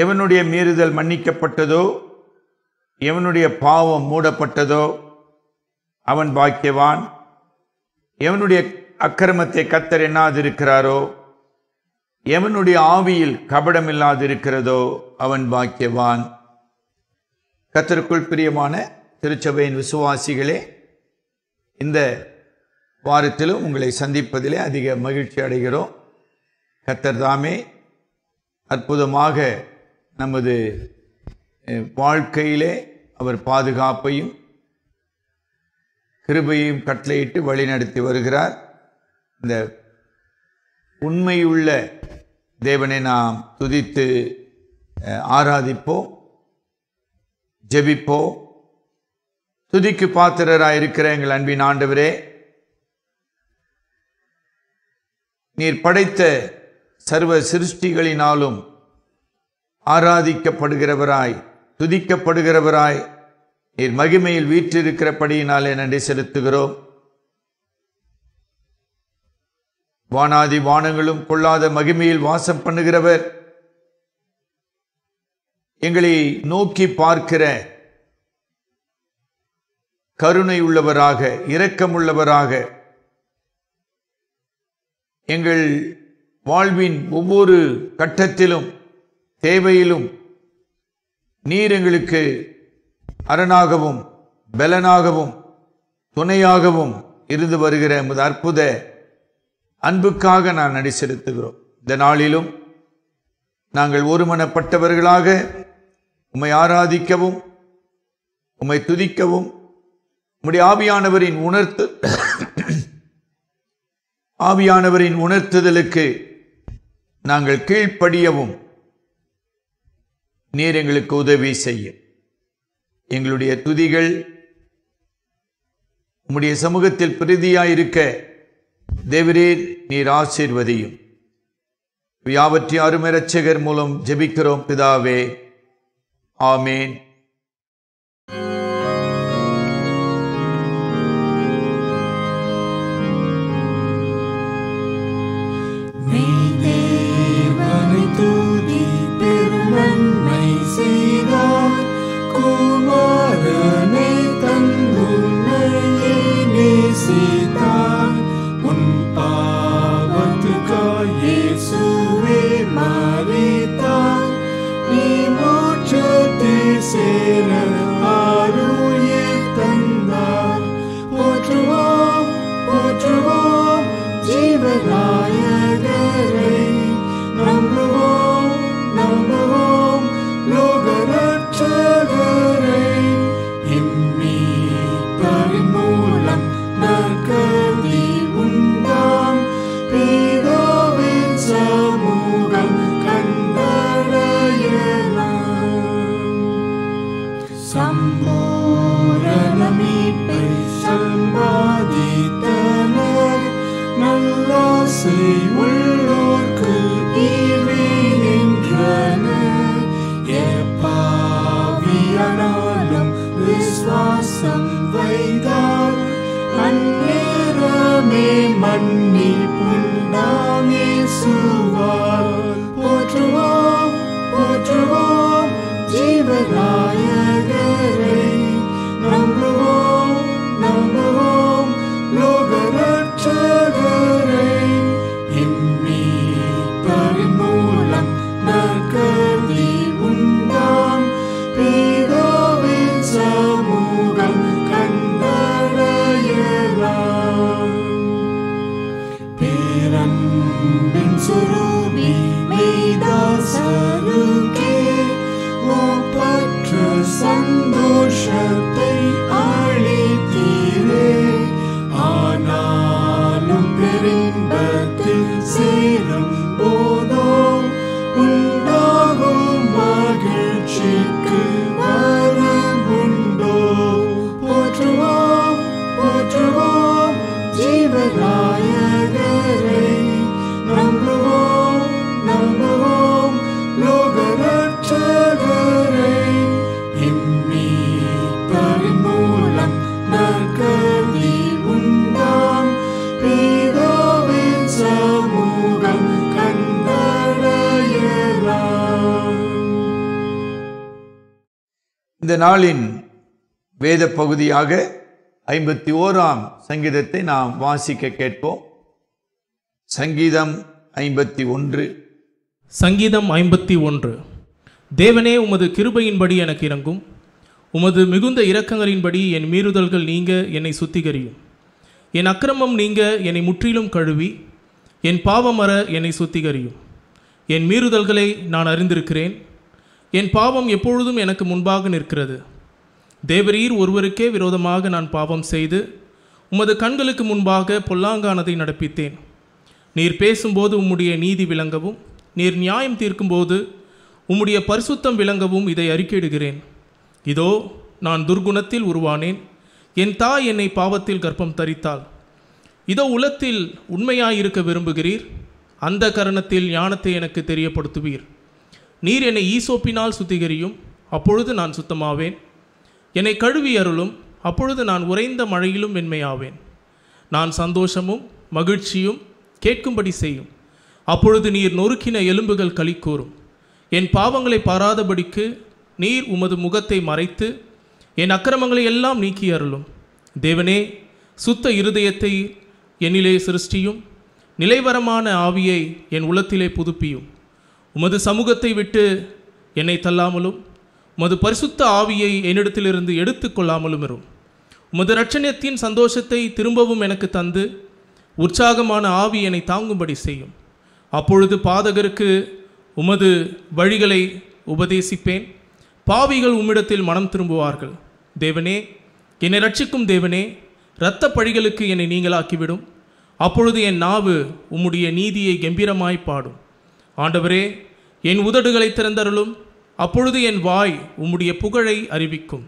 எவனுடைய மீறுதல் மன்னிக்கப்பட்டதோ எவனுடைய பாவம் மூடப்பட்டதோ அவன் பாக்கியவான் எவனுடைய அக்கிரமத்தை கத்தர் எண்ணாதிருக்கிறாரோ எவனுடைய ஆவியில் கபடம் இல்லாதிருக்கிறதோ அவன் பாக்கியவான் கத்தருக்குள் பிரியமான திருச்சபையின் விசுவாசிகளே இந்த வாரத்திலும் உங்களை சந்திப்பதிலே அதிக மகிழ்ச்சி அடைகிறோம் கத்தர் தாமே அற்புதமாக நமது வாழ்க்கையிலே அவர் பாதுகாப்பையும் கிருபையும் கட்டளையிட்டு வழிநடத்தி வருகிறார் இந்த உண்மையுள்ள தேவனை நாம் துதித்து ஆராதிப்போம் ஜெபிப்போ துதிக்கு பாத்திரராக இருக்கிற எங்கள் அன்பின் ஆண்டவரே நீர் படைத்த சர்வ சிருஷ்டிகளினாலும் ஆராதிக்கப்படுகிறவராய் துதிக்கப்படுகிறவராய் நீர் மகிமையில் வீற்றிருக்கிறபடியினால் நன்றி செலுத்துகிறோம் வானாதி வானங்களும் கொள்ளாத மகிமையில் வாசம் பண்ணுகிறவர் எங்களை நோக்கி பார்க்கிற கருணை உள்ளவராக இரக்கமுள்ளவராக எங்கள் வாழ்வின் ஒவ்வொரு கட்டத்திலும் தேவையிலும் நீர் எங்களுக்கு அரணாகவும் பலனாகவும் துணையாகவும் இருந்து வருகிற எமது அற்புத அன்புக்காக நான் நடி செலுத்துகிறோம் இந்த நாளிலும் நாங்கள் ஒருமனப்பட்டவர்களாக உம்மை ஆராதிக்கவும் உம்மை துதிக்கவும் உம்முடைய ஆவியானவரின் உணர்த்து ஆவியானவரின் உணர்த்துதலுக்கு நாங்கள் கீழ்ப்படியவும் நீர் எங்களுக்கு உதவி செய்யும் எங்களுடைய துதிகள் உம்முடைய சமூகத்தில் பிரதியாயிருக்க தேவரீர் நீர் ஆசீர்வதியும் யாவற்றை அருமரட்சகர் மூலம் ஜெபிக்கிறோம் பிதாவே ஆமேன் you. நாளின் வேத பகுதியாக ஐம்பத்தி ஓராம் சங்கீதத்தை நாம் வாசிக்க கேட்போம் சங்கீதம் ஐம்பத்தி ஒன்று சங்கீதம் ஐம்பத்தி ஒன்று தேவனே உமது கிருபையின்படி எனக்கு இறங்கும் உமது மிகுந்த இரக்கங்களின்படி என் மீறுதல்கள் நீங்க என்னை சுத்திகரியும் என் அக்கிரமம் நீங்க என்னை முற்றிலும் கழுவி என் பாவமர என்னை சுத்திகரியும் என் மீறுதல்களை நான் அறிந்திருக்கிறேன் என் பாவம் எப்பொழுதும் எனக்கு முன்பாக நிற்கிறது தேவரீர் ஒருவருக்கே விரோதமாக நான் பாவம் செய்து உமது கண்களுக்கு முன்பாக பொல்லாங்கானதை நடப்பித்தேன் நீர் பேசும்போது உம்முடைய நீதி விளங்கவும் நீர் நியாயம் தீர்க்கும்போது உம்முடைய பரிசுத்தம் விளங்கவும் இதை அறிக்கையிடுகிறேன் இதோ நான் துர்குணத்தில் உருவானேன் என் தாய் என்னை பாவத்தில் கர்ப்பம் தரித்தாள் இதோ உலத்தில் உண்மையாயிருக்க விரும்புகிறீர் அந்த கரணத்தில் ஞானத்தை எனக்கு தெரியப்படுத்துவீர் நீர் என்னை ஈசோப்பினால் சுத்திகரியும் அப்பொழுது நான் சுத்தமாவேன் என்னை கழுவி அருளும் அப்பொழுது நான் உறைந்த மழையிலும் மென்மையாவேன் நான் சந்தோஷமும் மகிழ்ச்சியும் கேட்கும்படி செய்யும் அப்பொழுது நீர் நொறுக்கின எலும்புகள் கூறும் என் பாவங்களை பாராதபடிக்கு நீர் உமது முகத்தை மறைத்து என் அக்கிரமங்களை எல்லாம் நீக்கி அருளும் தேவனே சுத்த இருதயத்தை என்னிலே சிருஷ்டியும் நிலைவரமான ஆவியை என் உள்ளத்திலே புதுப்பியும் உமது சமூகத்தை விட்டு என்னை தள்ளாமலும் உமது பரிசுத்த ஆவியை என்னிடத்திலிருந்து கொள்ளாமலும் இரும் உமது ரட்சணியத்தின் சந்தோஷத்தை திரும்பவும் எனக்கு தந்து உற்சாகமான ஆவி என்னை தாங்கும்படி செய்யும் அப்பொழுது பாதகருக்கு உமது வழிகளை உபதேசிப்பேன் பாவிகள் உம்மிடத்தில் மனம் திரும்புவார்கள் தேவனே என்னை ரட்சிக்கும் தேவனே இரத்த பழிகளுக்கு என்னை நீங்களாக்கிவிடும் அப்பொழுது என் நாவு உம்முடைய நீதியை கம்பீரமாய் பாடும் ஆண்டவரே என் உதடுகளை திறந்தருளும் அப்பொழுது என் வாய் உம்முடைய புகழை அறிவிக்கும்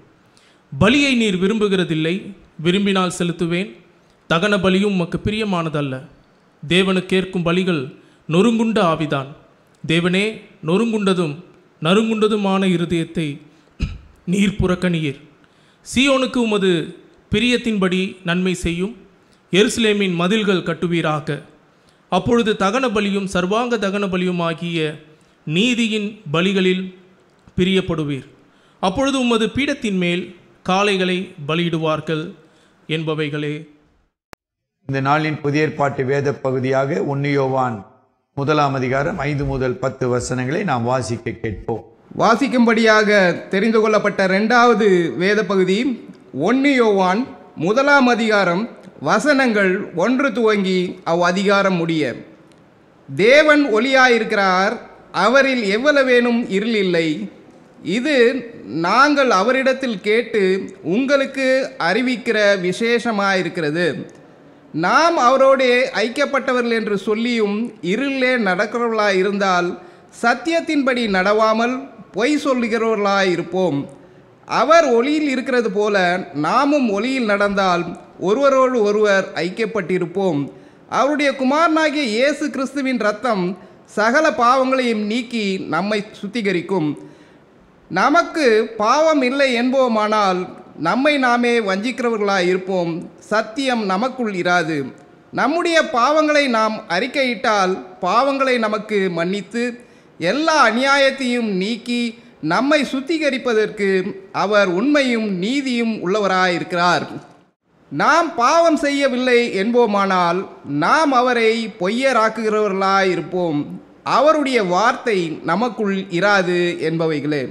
பலியை நீர் விரும்புகிறதில்லை விரும்பினால் செலுத்துவேன் தகன பலியும் உமக்கு பிரியமானதல்ல தேவனுக்கேற்கும் பலிகள் நொறுங்குண்ட ஆவிதான் தேவனே நொறுங்குண்டதும் நறுங்குண்டதுமான இருதயத்தை நீர் புறக்கணியீர் சியோனுக்கு உமது பிரியத்தின்படி நன்மை செய்யும் எருசலேமின் மதில்கள் கட்டுவீராக அப்பொழுது தகன பலியும் சர்வாங்க தகன பலியும் ஆகிய நீதியின் பலிகளில் பிரியப்படுவீர் அப்பொழுது உமது பீடத்தின் மேல் காளைகளை பலியிடுவார்கள் என்பவைகளே இந்த நாளின் புதிய ஏற்பாட்டு வேத பகுதியாக உன்னியோவான் முதலாம் அதிகாரம் ஐந்து முதல் பத்து வசனங்களை நாம் வாசிக்க கேட்போம் வாசிக்கும்படியாக தெரிந்து கொள்ளப்பட்ட ரெண்டாவது வேத பகுதி ஒன்னியோவான் முதலாம் அதிகாரம் வசனங்கள் ஒன்று துவங்கி அவ் அதிகாரம் முடிய தேவன் ஒளியாயிருக்கிறார் அவரில் வேணும் இருள் இல்லை இது நாங்கள் அவரிடத்தில் கேட்டு உங்களுக்கு அறிவிக்கிற விசேஷமாயிருக்கிறது நாம் அவரோடே ஐக்கியப்பட்டவர்கள் என்று சொல்லியும் இருளே நடக்கிறவர்களாய் இருந்தால் சத்தியத்தின்படி நடவாமல் பொய் சொல்லுகிறவர்களாய் இருப்போம் அவர் ஒளியில் இருக்கிறது போல நாமும் ஒளியில் நடந்தால் ஒருவரோடு ஒருவர் ஐக்கியப்பட்டிருப்போம் அவருடைய குமாரனாகிய இயேசு கிறிஸ்துவின் ரத்தம் சகல பாவங்களையும் நீக்கி நம்மை சுத்திகரிக்கும் நமக்கு பாவம் இல்லை என்போமானால் நம்மை நாமே வஞ்சிக்கிறவர்களாக இருப்போம் சத்தியம் நமக்குள் இராது நம்முடைய பாவங்களை நாம் அறிக்கையிட்டால் பாவங்களை நமக்கு மன்னித்து எல்லா அநியாயத்தையும் நீக்கி நம்மை சுத்திகரிப்பதற்கு அவர் உண்மையும் நீதியும் உள்ளவராயிருக்கிறார் நாம் பாவம் செய்யவில்லை என்போமானால் நாம் அவரை பொய்யராக்குகிறவர்களாயிருப்போம் அவருடைய வார்த்தை நமக்குள் இராது என்பவைகளே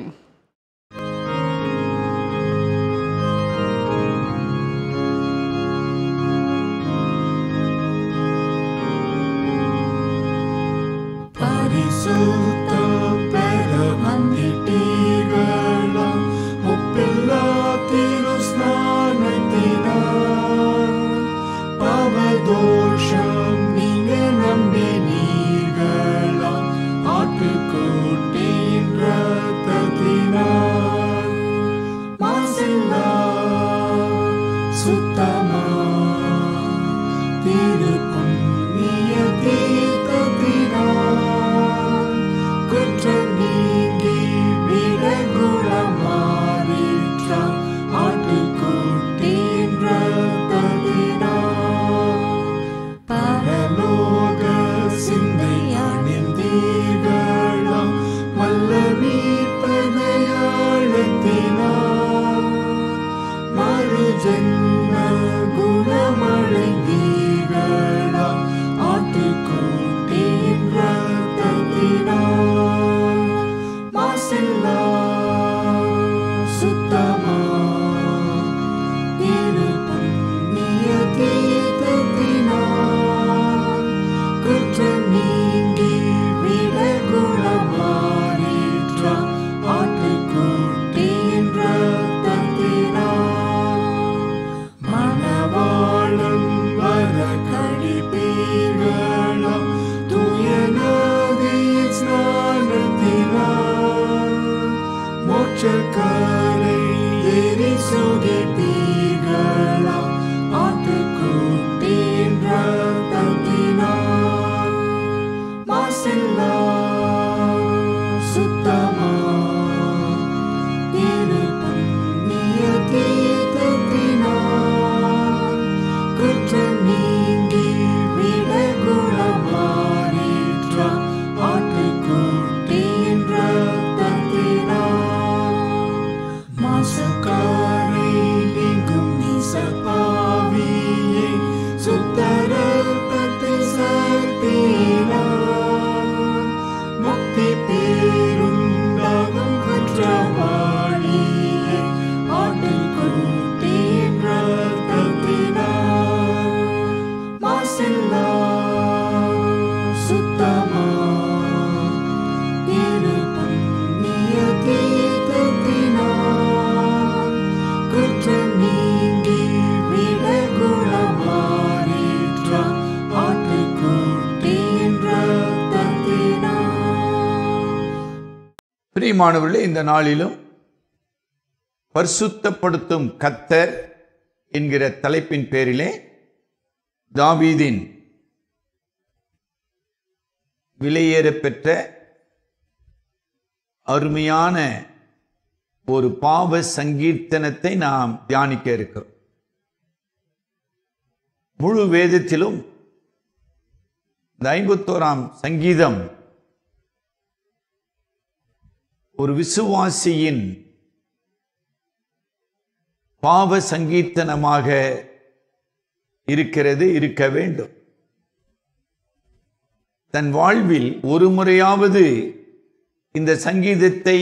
பிரியமானவர்களே இந்த நாளிலும் பரிசுத்தப்படுத்தும் கத்தர் என்கிற தலைப்பின் பேரிலே தாவீதின் பெற்ற அருமையான ஒரு பாவ சங்கீர்த்தனத்தை நாம் தியானிக்க இருக்கிறோம் முழு வேதத்திலும் இந்த ஐம்பத்தோராம் சங்கீதம் ஒரு விசுவாசியின் பாவ சங்கீர்த்தனமாக இருக்கிறது இருக்க வேண்டும் தன் வாழ்வில் ஒரு முறையாவது இந்த சங்கீதத்தை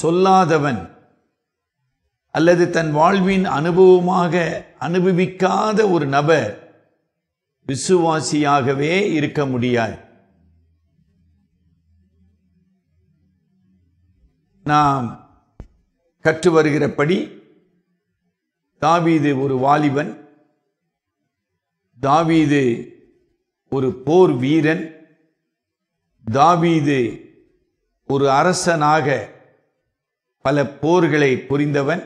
சொல்லாதவன் அல்லது தன் வாழ்வின் அனுபவமாக அனுபவிக்காத ஒரு நபர் விசுவாசியாகவே இருக்க முடியாது நாம் கற்று வருகிறபடி தாவீது ஒரு வாலிபன் தாவீது ஒரு போர் வீரன் தாவீது ஒரு அரசனாக பல போர்களை புரிந்தவன்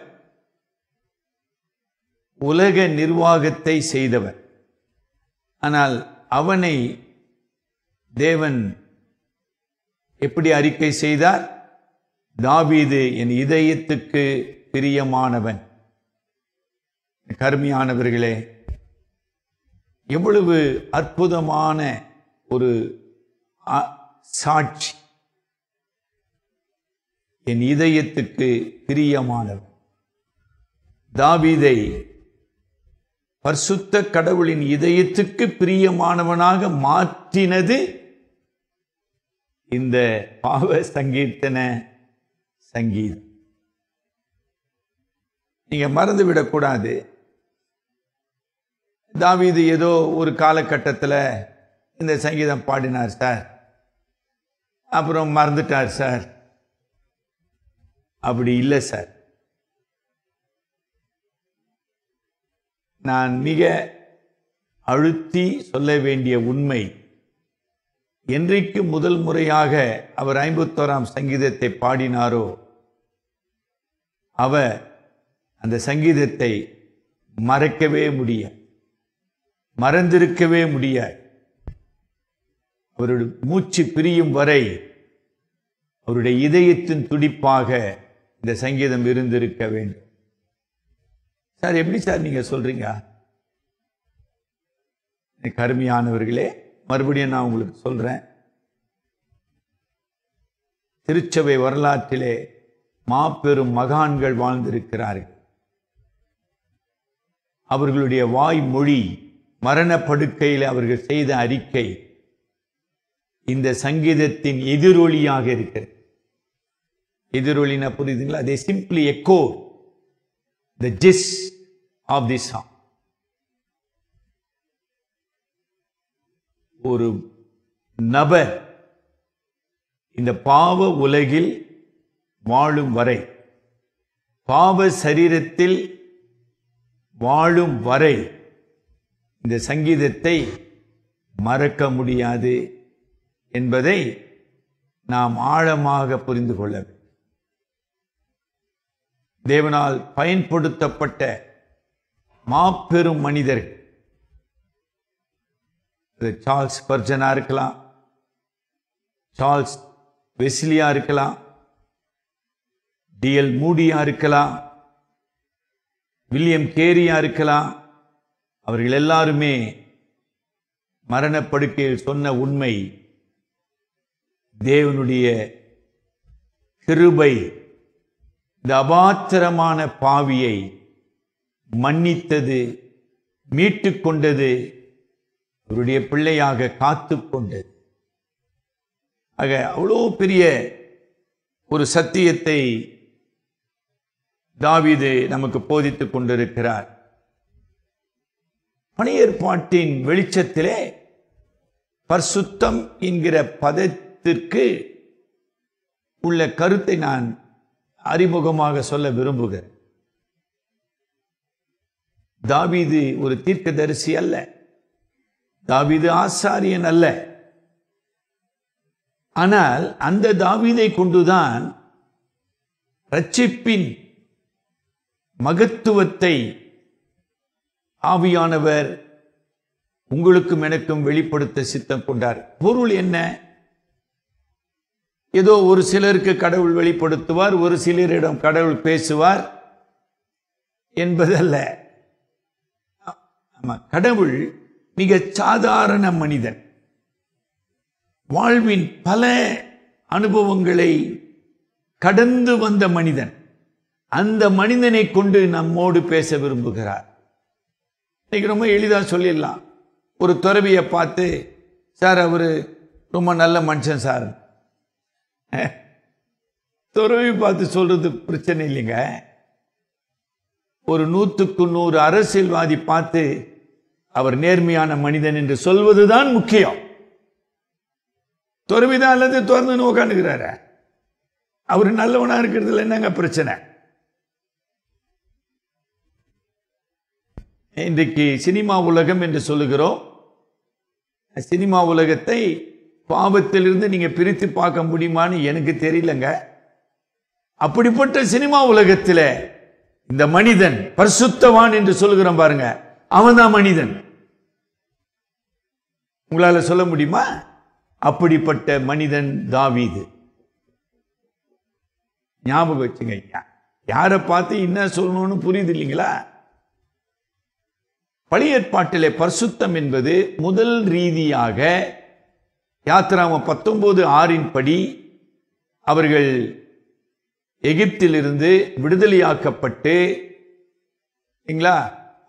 உலக நிர்வாகத்தை செய்தவன் ஆனால் அவனை தேவன் எப்படி அறிக்கை செய்தார் தாவீது என் இதயத்துக்கு பிரியமானவன் கருமையானவர்களே எவ்வளவு அற்புதமான ஒரு சாட்சி என் இதயத்துக்கு பிரியமானவன் தாவீதை பர்சுத்த கடவுளின் இதயத்துக்கு பிரியமானவனாக மாற்றினது இந்த பாவ சங்கீர்த்தன சங்கீதம் நீங்கள் மறந்து விடக்கூடாது தாவீது ஏதோ ஒரு காலகட்டத்தில் இந்த சங்கீதம் பாடினார் சார் அப்புறம் மறந்துட்டார் சார் அப்படி இல்லை சார் நான் மிக அழுத்தி சொல்ல வேண்டிய உண்மை என்றைக்கு முதல் முறையாக அவர் ஐம்பத்தோராம் சங்கீதத்தை பாடினாரோ அவ அந்த சங்கீதத்தை மறைக்கவே முடிய மறந்திருக்கவே முடிய அவருடைய மூச்சு பிரியும் வரை அவருடைய இதயத்தின் துடிப்பாக இந்த சங்கீதம் இருந்திருக்க வேண்டும் சார் எப்படி சார் நீங்கள் சொல்கிறீங்க கருமையானவர்களே மறுபடியும் நான் உங்களுக்கு சொல்கிறேன் திருச்சபை வரலாற்றிலே மாபெரும் மகான்கள் வாழ்ந்திருக்கிறார்கள் அவர்களுடைய வாய்மொழி மரணப்படுக்கையில் அவர்கள் செய்த அறிக்கை இந்த சங்கீதத்தின் எதிரொலியாக இருக்கிறது எதிரொலினா புரியுதுங்களா அதை simply echo the gist of the song ஒரு நபர் இந்த பாவ உலகில் வாழும் வரை பாவ சரீரத்தில் வாழும் வரை இந்த சங்கீதத்தை மறக்க முடியாது என்பதை நாம் ஆழமாக புரிந்து கொள்ள தேவனால் பயன்படுத்தப்பட்ட மாபெரும் மனிதர் சார்ல்ஸ் பர்ஜனா இருக்கலாம் சார்ல்ஸ் வெஸ்லியா இருக்கலாம் டிஎல் மூடியா இருக்கலாம் வில்லியம் கேரியா இருக்கலாம் அவர்கள் எல்லாருமே மரணப்படுக்கையில் சொன்ன உண்மை தேவனுடைய கிருபை இந்த அபாத்திரமான பாவியை மன்னித்தது மீட்டு கொண்டது அவருடைய பிள்ளையாக காத்து கொண்டது ஆக அவ்வளோ பெரிய ஒரு சத்தியத்தை தாவிது நமக்கு போதித்து கொண்டிருக்கிறார் பணியேற்பாட்டின் வெளிச்சத்திலே பர்சுத்தம் என்கிற பதத்திற்கு உள்ள கருத்தை நான் அறிமுகமாக சொல்ல விரும்புகிறேன் தாவிது ஒரு தீர்க்க தரிசி அல்ல தாவிது ஆசாரியன் அல்ல ஆனால் அந்த தாவிதை கொண்டுதான் ரட்சிப்பின் மகத்துவத்தை ஆவியானவர் உங்களுக்கும் எனக்கும் வெளிப்படுத்த சித்தம் கொண்டார் பொருள் என்ன ஏதோ ஒரு சிலருக்கு கடவுள் வெளிப்படுத்துவார் ஒரு சிலரிடம் கடவுள் பேசுவார் என்பதல்ல கடவுள் மிக சாதாரண மனிதன் வாழ்வின் பல அனுபவங்களை கடந்து வந்த மனிதன் அந்த மனிதனை கொண்டு நம்மோடு பேச விரும்புகிறார் இன்னைக்கு ரொம்ப எளிதாக சொல்லிடலாம் ஒரு துறவியை பார்த்து சார் அவர் ரொம்ப நல்ல மனுஷன் சார் துறவி பார்த்து சொல்கிறது பிரச்சனை இல்லைங்க ஒரு நூற்றுக்கு நூறு அரசியல்வாதி பார்த்து அவர் நேர்மையான மனிதன் என்று சொல்வதுதான் முக்கியம் துறவிதான் அல்லது திறந்துன்னு உட்காந்துக்கிறாரு அவர் நல்லவனாக இருக்கிறதுல என்னங்க பிரச்சனை இன்றைக்கு சினிமா உலகம் என்று சொல்லுகிறோம் சினிமா உலகத்தை பாவத்திலிருந்து நீங்கள் பிரித்து பார்க்க முடியுமான்னு எனக்கு தெரியலங்க அப்படிப்பட்ட சினிமா உலகத்தில் இந்த மனிதன் பரிசுத்தவான் என்று சொல்லுகிறோம் பாருங்க அவன் தான் மனிதன் உங்களால் சொல்ல முடியுமா அப்படிப்பட்ட மனிதன் தாவீது ஞாபகம் வச்சுங்க யாரை பார்த்து என்ன சொல்லணும்னு புரியுது இல்லைங்களா பழைய ஏற்பாட்டிலே பரிசுத்தம் என்பது முதல் ரீதியாக யாத்திராம பத்தொன்பது ஆறின் படி அவர்கள் எகிப்திலிருந்து விடுதலையாக்கப்பட்டு இல்லைங்களா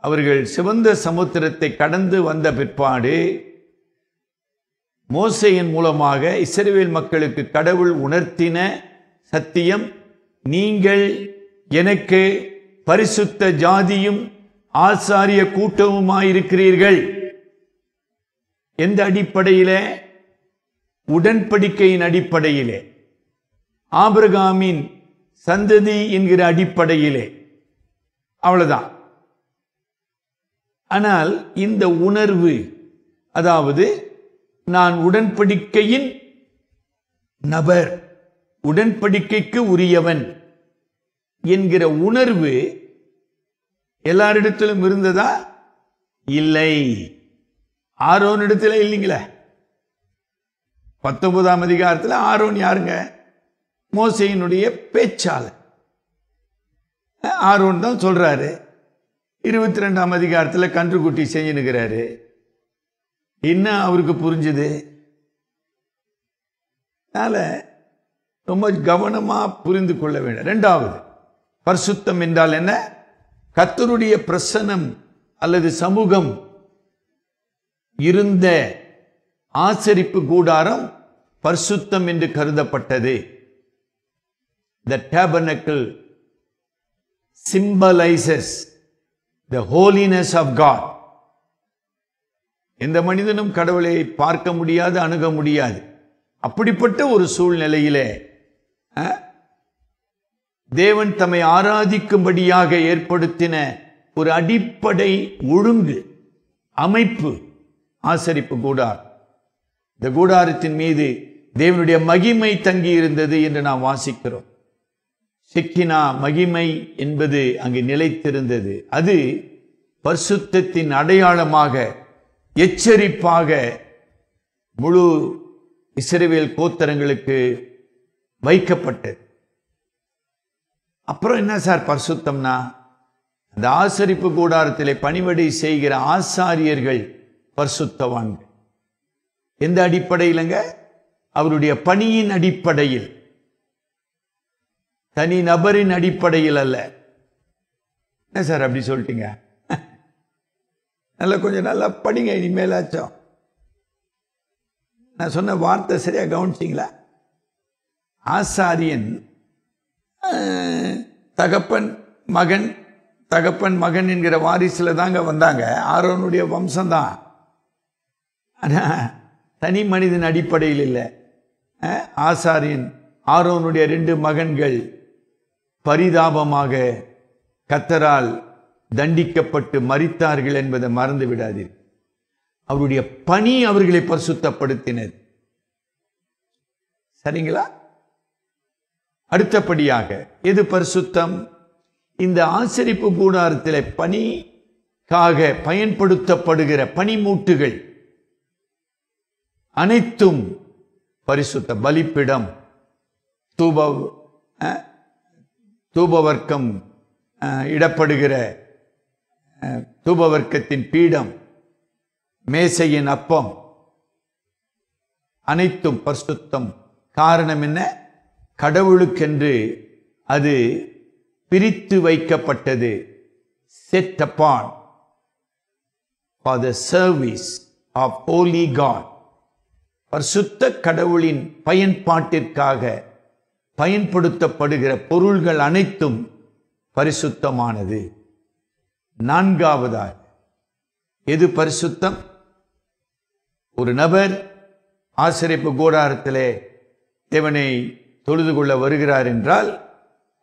அவர்கள் சிவந்த சமுத்திரத்தை கடந்து வந்த பிற்பாடு மோசையின் மூலமாக இசைவேல் மக்களுக்கு கடவுள் உணர்த்தின சத்தியம் நீங்கள் எனக்கு பரிசுத்த ஜாதியும் ஆசாரிய கூட்டமுமாயிருக்கிறீர்கள் எந்த அடிப்படையிலே உடன்படிக்கையின் அடிப்படையிலே ஆபிரகாமின் சந்ததி என்கிற அடிப்படையிலே அவ்வளவுதான் ஆனால் இந்த உணர்வு அதாவது நான் உடன்படிக்கையின் நபர் உடன்படிக்கைக்கு உரியவன் என்கிற உணர்வு எல்லாரிடத்திலும் இருந்ததா இல்லை ஆரோன் இடத்துல இல்லைங்களே பத்தொன்பதாம் அதிகாரத்தில் ஆரோன் யாருங்க மோசையினுடைய பேச்சாளர் ஆரோன் தான் சொல்றாரு இருபத்தி ரெண்டாம் அதிகாரத்தில் கன்றுக்குட்டி நிற்கிறாரு என்ன அவருக்கு புரிஞ்சுது அதனால் ரொம்ப கவனமாக புரிந்து கொள்ள வேண்டும் ரெண்டாவது பரிசுத்தம் என்றால் என்ன கத்தருடைய பிரசனம் அல்லது சமூகம் இருந்த ஆசரிப்பு கூடாரம் பரிசுத்தம் என்று கருதப்பட்டது the tabernacle symbolises the holiness of God எந்த மனிதனும் கடவுளை பார்க்க முடியாது அணுக முடியாது அப்படிப்பட்ட ஒரு சூழ்நிலையிலே தேவன் தம்மை ஆராதிக்கும்படியாக ஏற்படுத்தின ஒரு அடிப்படை ஒழுங்கு அமைப்பு ஆசரிப்பு கூடார் இந்த கூடாரத்தின் மீது தேவனுடைய மகிமை தங்கி இருந்தது என்று நாம் வாசிக்கிறோம் சிக்கினா மகிமை என்பது அங்கு நிலைத்திருந்தது அது பரிசுத்தத்தின் அடையாளமாக எச்சரிப்பாக முழு இசைவியல் கோத்தரங்களுக்கு வைக்கப்பட்டது அப்புறம் என்ன சார் பரிசுத்தம்னா அந்த ஆசரிப்பு கூடாரத்திலே பணிவடை செய்கிற ஆசாரியர்கள் பரிசுத்தவாங்க எந்த அடிப்படையிலங்க அவருடைய பணியின் அடிப்படையில் தனி நபரின் அடிப்படையில் அல்ல என்ன சார் அப்படி சொல்லிட்டீங்க நல்லா கொஞ்சம் நல்லா படிங்க இனிமேலாச்சும் நான் சொன்ன வார்த்தை சரியாக கவனிச்சிங்களா ஆசாரியன் தகப்பன் மகன் தகப்பன் மகன் என்கிற வாரிசில் தாங்க வந்தாங்க ஆரோனுடைய வம்சம்தான் ஆனால் தனி மனிதன் அடிப்படையில் இல்லை ஆசாரியன் ஆரோனுடைய ரெண்டு மகன்கள் பரிதாபமாக கத்தரால் தண்டிக்கப்பட்டு மறித்தார்கள் என்பதை மறந்து விடாதீர் அவருடைய பணி அவர்களை பரிசுத்தப்படுத்தினர் சரிங்களா அடுத்தபடியாக எது பரிசுத்தம் இந்த ஆசரிப்பு கூடாரத்தில் பனிக்காக பயன்படுத்தப்படுகிற பனிமூட்டுகள் அனைத்தும் பரிசுத்த பலிப்பிடம் தூப தூபவர்க்கம் இடப்படுகிற தூபவர்க்கத்தின் பீடம் மேசையின் அப்பம் அனைத்தும் பரிசுத்தம் காரணம் என்ன கடவுளுக்கென்று அது பிரித்து வைக்கப்பட்டது செட் அப்பான் for the service of holy God பரிசுத்த கடவுளின் பயன்பாட்டிற்காக பயன்படுத்தப்படுகிற பொருள்கள் அனைத்தும் பரிசுத்தமானது நான்காவதாக எது பரிசுத்தம் ஒரு நபர் ஆசிரியப்பு கோடாரத்தில் தேவனை தொழுது கொள்ள வருகிறார் என்றால்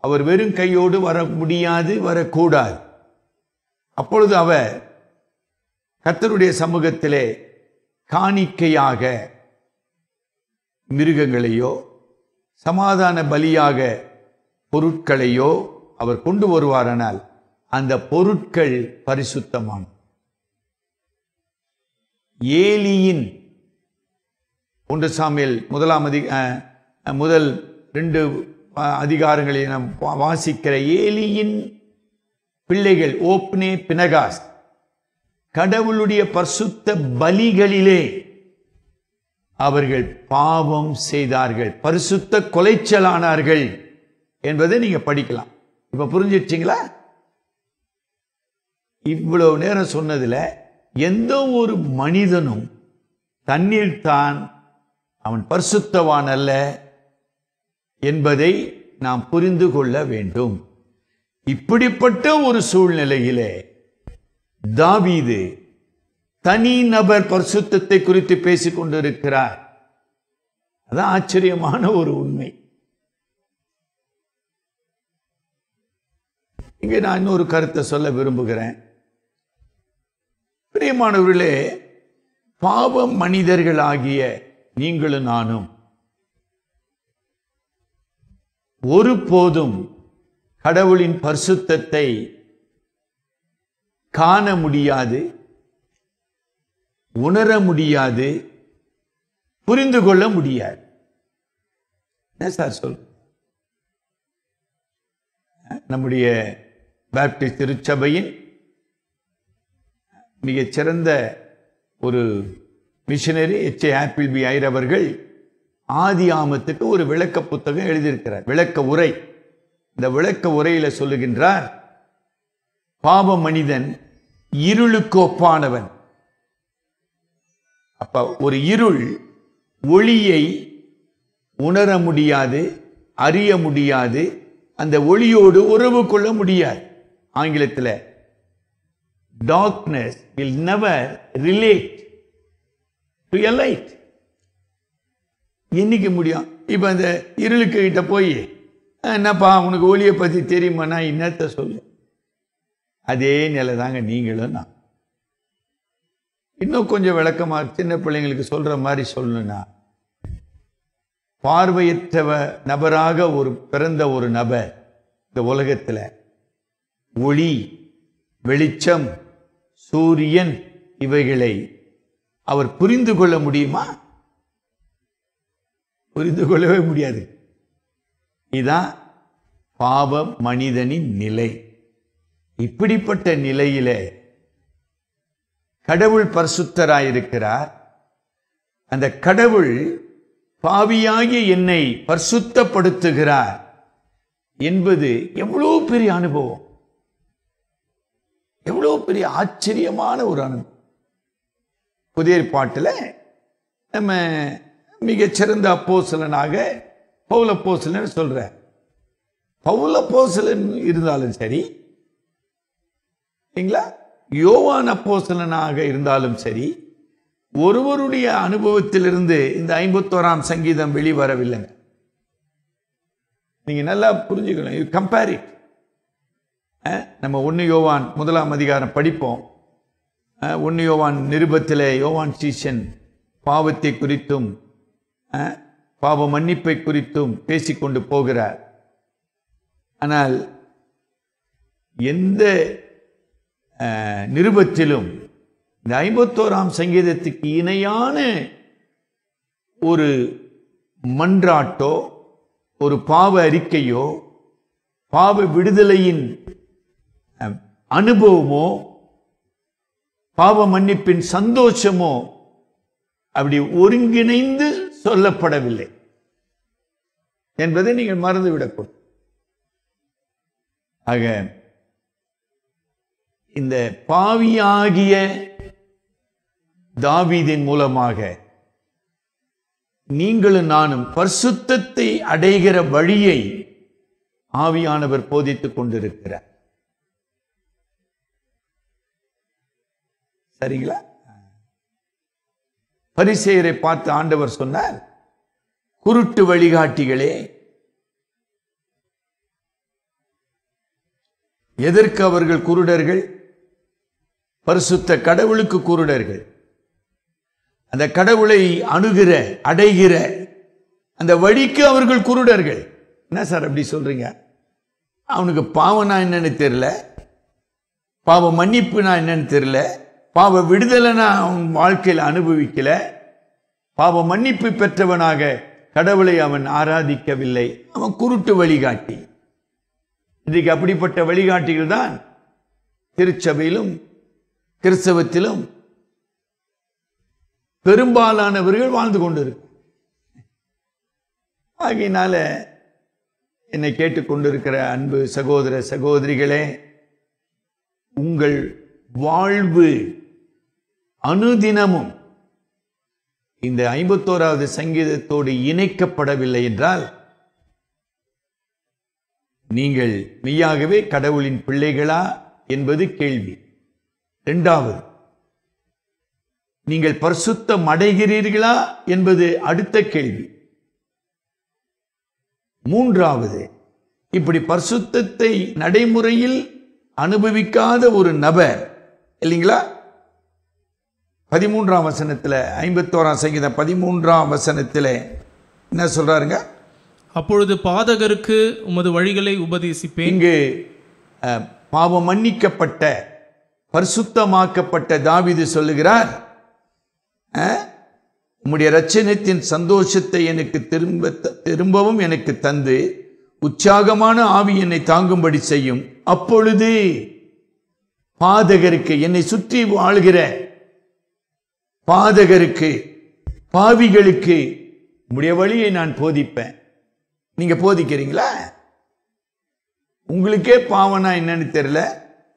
அவர் வெறும் கையோடு வர முடியாது வரக்கூடாது அப்பொழுது அவர் கத்தருடைய சமூகத்திலே காணிக்கையாக மிருகங்களையோ சமாதான பலியாக பொருட்களையோ அவர் கொண்டு வருவாரானால் அந்த பொருட்கள் பரிசுத்தமான ஏலியின் ஒன்று சாமியில் முதலாம் அதிக முதல் ரெண்டு அதிகாரங்களை நாம் வாசிக்கிற ஏலியின் பிள்ளைகள் ஓப்னே பினகாஸ் கடவுளுடைய பரிசுத்த பலிகளிலே அவர்கள் பாவம் செய்தார்கள் பரிசுத்த கொலைச்சலானார்கள் என்பதை நீங்க படிக்கலாம் இப்ப புரிஞ்சிடுச்சிங்களா இவ்வளவு நேரம் சொன்னதுல எந்த ஒரு மனிதனும் தண்ணீர் தான் அவன் பரிசுத்தவான் அல்ல என்பதை நாம் புரிந்து கொள்ள வேண்டும் இப்படிப்பட்ட ஒரு சூழ்நிலையிலே தாவீது தனி நபர் பரிசுத்தத்தை குறித்து பேசிக் கொண்டிருக்கிறார் அதான் ஆச்சரியமான ஒரு உண்மை இங்கே நான் இன்னொரு கருத்தை சொல்ல விரும்புகிறேன் பிரியமானவர்களே பாவம் மனிதர்களாகிய நீங்களும் நானும் ஒருபோதும் கடவுளின் பரிசுத்தத்தை காண முடியாது உணர முடியாது புரிந்து கொள்ள முடியாது என்ன சார் சொல் நம்முடைய பேப்டிஸ்ட் திருச்சபையின் மிகச்சிறந்த ஒரு missionary H A B Ayer அவர்கள் ஆதி ஆமத்துக்கு ஒரு விளக்க புத்தகம் எழுதியிருக்கிறார் விளக்க உரை இந்த விளக்க உரையில் சொல்லுகின்றார் பாவ மனிதன் இருளுக்கு ஒப்பானவன் அப்ப ஒரு இருள் ஒளியை உணர முடியாது அறிய முடியாது அந்த ஒளியோடு உறவு கொள்ள முடியாது ஆங்கிலத்தில் darkness will never relate to a light என்றைக்கு முடியும் இப்போ அந்த இருளுக்கிட்ட போய் என்னப்பா உனக்கு ஒளியை பற்றி தெரியுமாண்ணா என்னத்தை சொல்லு அதே நிலை தாங்க நீங்களும் நான் இன்னும் கொஞ்சம் விளக்கமாக சின்ன பிள்ளைங்களுக்கு சொல்கிற மாதிரி சொல்லணும்னா பார்வையற்றவ நபராக ஒரு பிறந்த ஒரு நபர் இந்த உலகத்தில் ஒளி வெளிச்சம் சூரியன் இவைகளை அவர் புரிந்து கொள்ள முடியுமா புரிந்து கொள்ளவே முடியாது இதான் பாவ மனிதனின் நிலை இப்படிப்பட்ட நிலையில கடவுள் பரிசுத்தராயிருக்கிறார் அந்த கடவுள் பாவியாகிய என்னை பரிசுத்தப்படுத்துகிறார் என்பது எவ்வளோ பெரிய அனுபவம் எவ்வளோ பெரிய ஆச்சரியமான ஒரு அனுபவம் புதிய பாட்டில் நம்ம மிகச்சிறந்த அப்போசலனாக பவுல போசலன் சொல்ற பவுல போசலன் இருந்தாலும் சரி சரிங்களா யோவான் அப்போசலனாக இருந்தாலும் சரி ஒருவருடைய அனுபவத்திலிருந்து இந்த ஐம்பத்தோராம் சங்கீதம் வெளிவரவில்லைங்க நீங்க நல்லா புரிஞ்சுக்கணும் கம்பேரி நம்ம ஒன்று யோவான் முதலாம் அதிகாரம் படிப்போம் ஒன்று யோவான் நிருபத்தில் யோவான் சீசன் பாவத்தை குறித்தும் பாவ மன்னிப்பை குறித்தும் பேசிக்கொண்டு போகிறார் ஆனால் எந்த நிருபத்திலும் இந்த ஐம்பத்தோராம் சங்கீதத்துக்கு இணையான ஒரு மன்றாட்டோ ஒரு பாவ அறிக்கையோ பாவ விடுதலையின் அனுபவமோ பாவ மன்னிப்பின் சந்தோஷமோ அப்படி ஒருங்கிணைந்து சொல்லப்படவில்லை என்பதை நீங்கள் மறந்துவிடக்கூடும் ஆக இந்த பாவியாகிய தாவீதின் மூலமாக நீங்களும் நானும் பர்சுத்தத்தை அடைகிற வழியை ஆவியானவர் போதித்துக் கொண்டிருக்கிறார் சரிங்களா பரிசெயரை பார்த்து ஆண்டவர் சொன்னார் குருட்டு வழிகாட்டிகளே எதற்கு அவர்கள் குருடர்கள் பரிசுத்த கடவுளுக்கு குருடர்கள் அந்த கடவுளை அணுகிற அடைகிற அந்த வழிக்கு அவர்கள் குருடர்கள் என்ன சார் அப்படி சொல்றீங்க அவனுக்கு பாவம்னா என்னன்னு தெரியல பாவ நான் என்னன்னு தெரியல பாவ விடுதலை நான் அவன் வாழ்க்கையில் அனுபவிக்கலை பாவ மன்னிப்பு பெற்றவனாக கடவுளை அவன் ஆராதிக்கவில்லை அவன் குருட்டு வழிகாட்டி இன்றைக்கு அப்படிப்பட்ட வழிகாட்டிகள் தான் திருச்சபையிலும் கிறிஸ்தவத்திலும் பெரும்பாலானவர்கள் வாழ்ந்து கொண்டிருக்கும் ஆகையினால என்னை கேட்டுக்கொண்டிருக்கிற அன்பு சகோதர சகோதரிகளே உங்கள் வாழ்வு அனுதினமும் இந்த ஐம்பத்தோராவது சங்கீதத்தோடு இணைக்கப்படவில்லை என்றால் நீங்கள் மெய்யாகவே கடவுளின் பிள்ளைகளா என்பது கேள்வி இரண்டாவது நீங்கள் பரிசுத்தம் அடைகிறீர்களா என்பது அடுத்த கேள்வி மூன்றாவது இப்படி பரிசுத்தத்தை நடைமுறையில் அனுபவிக்காத ஒரு நபர் இல்லைங்களா பதிமூன்றாம் வசனத்தில் ஐம்பத்தோராம் சங்கீதம் பதிமூன்றாம் வசனத்தில் என்ன சொல்கிறாருங்க அப்பொழுது பாதகருக்கு உமது வழிகளை உபதேசிப்பேன் இங்கு பாவம் மன்னிக்கப்பட்ட பரிசுத்தமாக்கப்பட்ட தாவிது சொல்லுகிறார் உம்முடைய ரச்சனத்தின் சந்தோஷத்தை எனக்கு திரும்ப திரும்பவும் எனக்கு தந்து உற்சாகமான ஆவி என்னை தாங்கும்படி செய்யும் அப்பொழுது பாதகருக்கு என்னை சுற்றி வாழ்கிற பாதகருக்கு பாவிகளுக்கு உங்களுடைய வழியை நான் போதிப்பேன் நீங்க போதிக்கிறீங்களா உங்களுக்கே பாவம்னா என்னன்னு தெரில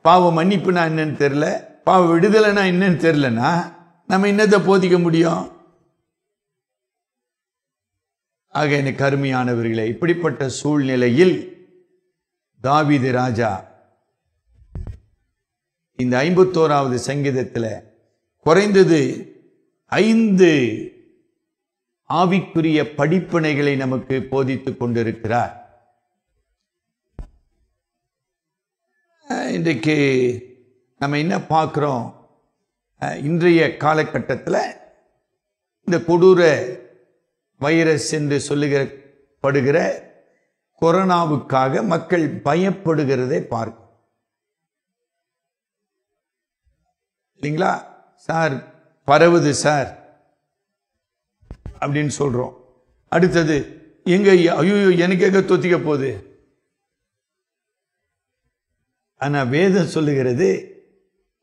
பாவ மன்னிப்புனா என்னன்னு தெரில பாவ விடுதலைனா என்னன்னு தெரிலனா நம்ம என்னத்தை போதிக்க முடியும் ஆக எனக்கு கருமையானவர்களே இப்படிப்பட்ட சூழ்நிலையில் தாவிது ராஜா இந்த ஐம்பத்தோராவது சங்கீதத்தில் குறைந்தது ஐந்து ஆவிக்குரிய படிப்பினைகளை நமக்கு போதித்துக் கொண்டிருக்கிறார் இன்றைக்கு நம்ம என்ன பார்க்குறோம் இன்றைய காலகட்டத்தில் இந்த கொடூர வைரஸ் என்று சொல்லுகிற படுகிற கொரோனாவுக்காக மக்கள் பயப்படுகிறதை பார்க்கும் இல்லைங்களா சார் பரவுது சார் அப்படின்னு சொல்கிறோம் அடுத்தது எங்க ஐயோ எனக்கு எங்க தொத்திக்க போகுது ஆனால் வேதம் சொல்லுகிறது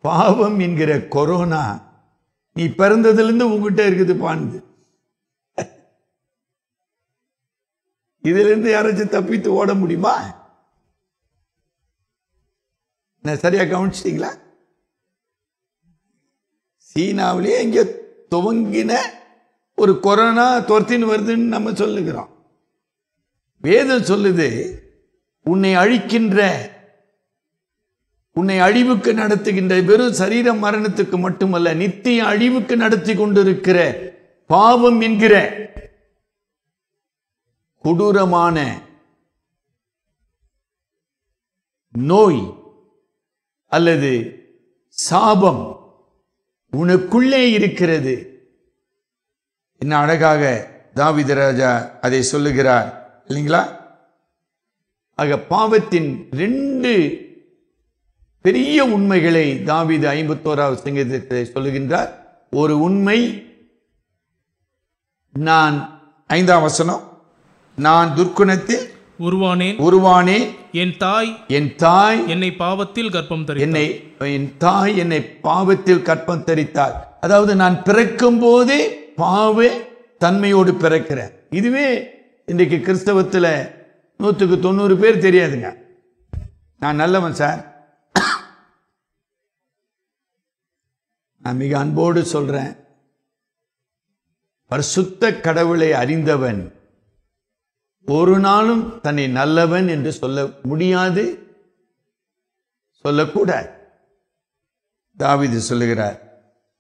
பாவம் என்கிற கொரோனா நீ பிறந்ததுலேருந்து உங்ககிட்ட இருக்குது பாண்டு இதுலேருந்து யாராச்சும் தப்பித்து ஓட முடியுமா நான் சரியாக கவனிச்சிட்டிங்களா சீனாவிலேயே இங்கே துவங்கின ஒரு கொரோனா துரத்தின்னு வருதுன்னு நம்ம சொல்லுகிறோம் வேதம் சொல்லுது உன்னை அழிக்கின்ற உன்னை அழிவுக்கு நடத்துகின்ற வெறும் சரீர மரணத்துக்கு மட்டுமல்ல நித்திய அழிவுக்கு நடத்தி கொண்டிருக்கிற பாவம் என்கிற கொடூரமான நோய் அல்லது சாபம் உனக்குள்ளே இருக்கிறது என்ன அழகாக தாவித ராஜா அதை சொல்லுகிறார் இல்லைங்களா ஆக பாவத்தின் ரெண்டு பெரிய உண்மைகளை தாவித ஐம்பத்தோராவது சங்கீதத்தை சொல்லுகின்றார் ஒரு உண்மை நான் ஐந்தாம் வசனம் நான் துர்க்குணத்தில் உருவானேன் உருவானேன் என் தாய் என் தாய் என்னை பாவத்தில் கர்ப்பம் தரி என்னை என் தாய் என்னை பாவத்தில் கற்பம் தெரித்தாள் அதாவது நான் பிறக்கும் போதே பாவ தன்மையோடு பிறக்கிறேன் இதுவே இன்றைக்கு கிறிஸ்தவத்தில் நூற்றுக்கு தொண்ணூறு பேர் தெரியாதுங்க நான் நல்லவன் சார் நான் மிக அன்போடு சொல்கிறேன் பரிசுத்த கடவுளை அறிந்தவன் ஒரு நாளும் தன்னை நல்லவன் என்று சொல்ல முடியாது சொல்லக்கூட தாவிது சொல்லுகிறார்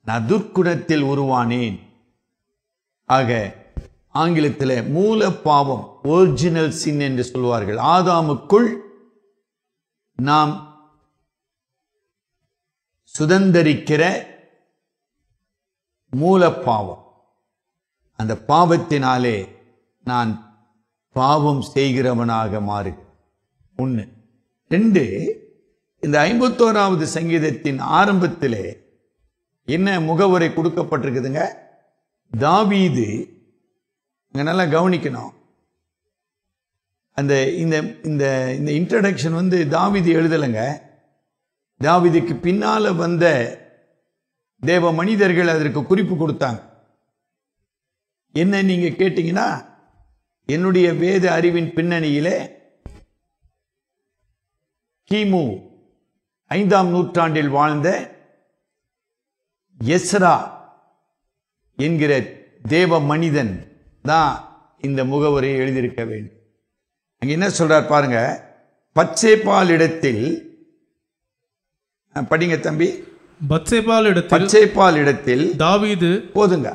நான் துர்க்குணத்தில் உருவானேன் ஆக ஆங்கிலத்தில் மூல பாவம் ஒரிஜினல் சின் என்று சொல்வார்கள் ஆதாமுக்குள் நாம் சுதந்திரிக்கிற மூல பாவம் அந்த பாவத்தினாலே நான் பாவம் செய்கிறவனாக மாறு ஒன்று ரெண்டு இந்த ஐம்பத்தோராவது சங்கீதத்தின் ஆரம்பத்திலே என்ன முகவுரை கொடுக்கப்பட்டிருக்குதுங்க தாவீது இங்கே நல்லா கவனிக்கணும் அந்த இந்த இந்த இந்த இன்ட்ரடக்ஷன் வந்து தாவிது எழுதலைங்க தாவிதிக்கு பின்னால் வந்த தேவ மனிதர்கள் அதற்கு குறிப்பு கொடுத்தாங்க என்ன நீங்கள் கேட்டிங்கன்னா என்னுடைய வேத அறிவின் பின்னணியிலே கிமு ஐந்தாம் நூற்றாண்டில் வாழ்ந்த எஸ்ரா என்கிற தேவ மனிதன் தான் இந்த முகவரியை எழுதியிருக்க வேண்டும் அங்கே என்ன சொல்கிறார் பாருங்க பச்சைப்பால் இடத்தில் படிங்க தம்பி பச்சைப்பால் இடத்தில் பச்சைப்பால் இடத்தில் தாவீது போதுங்க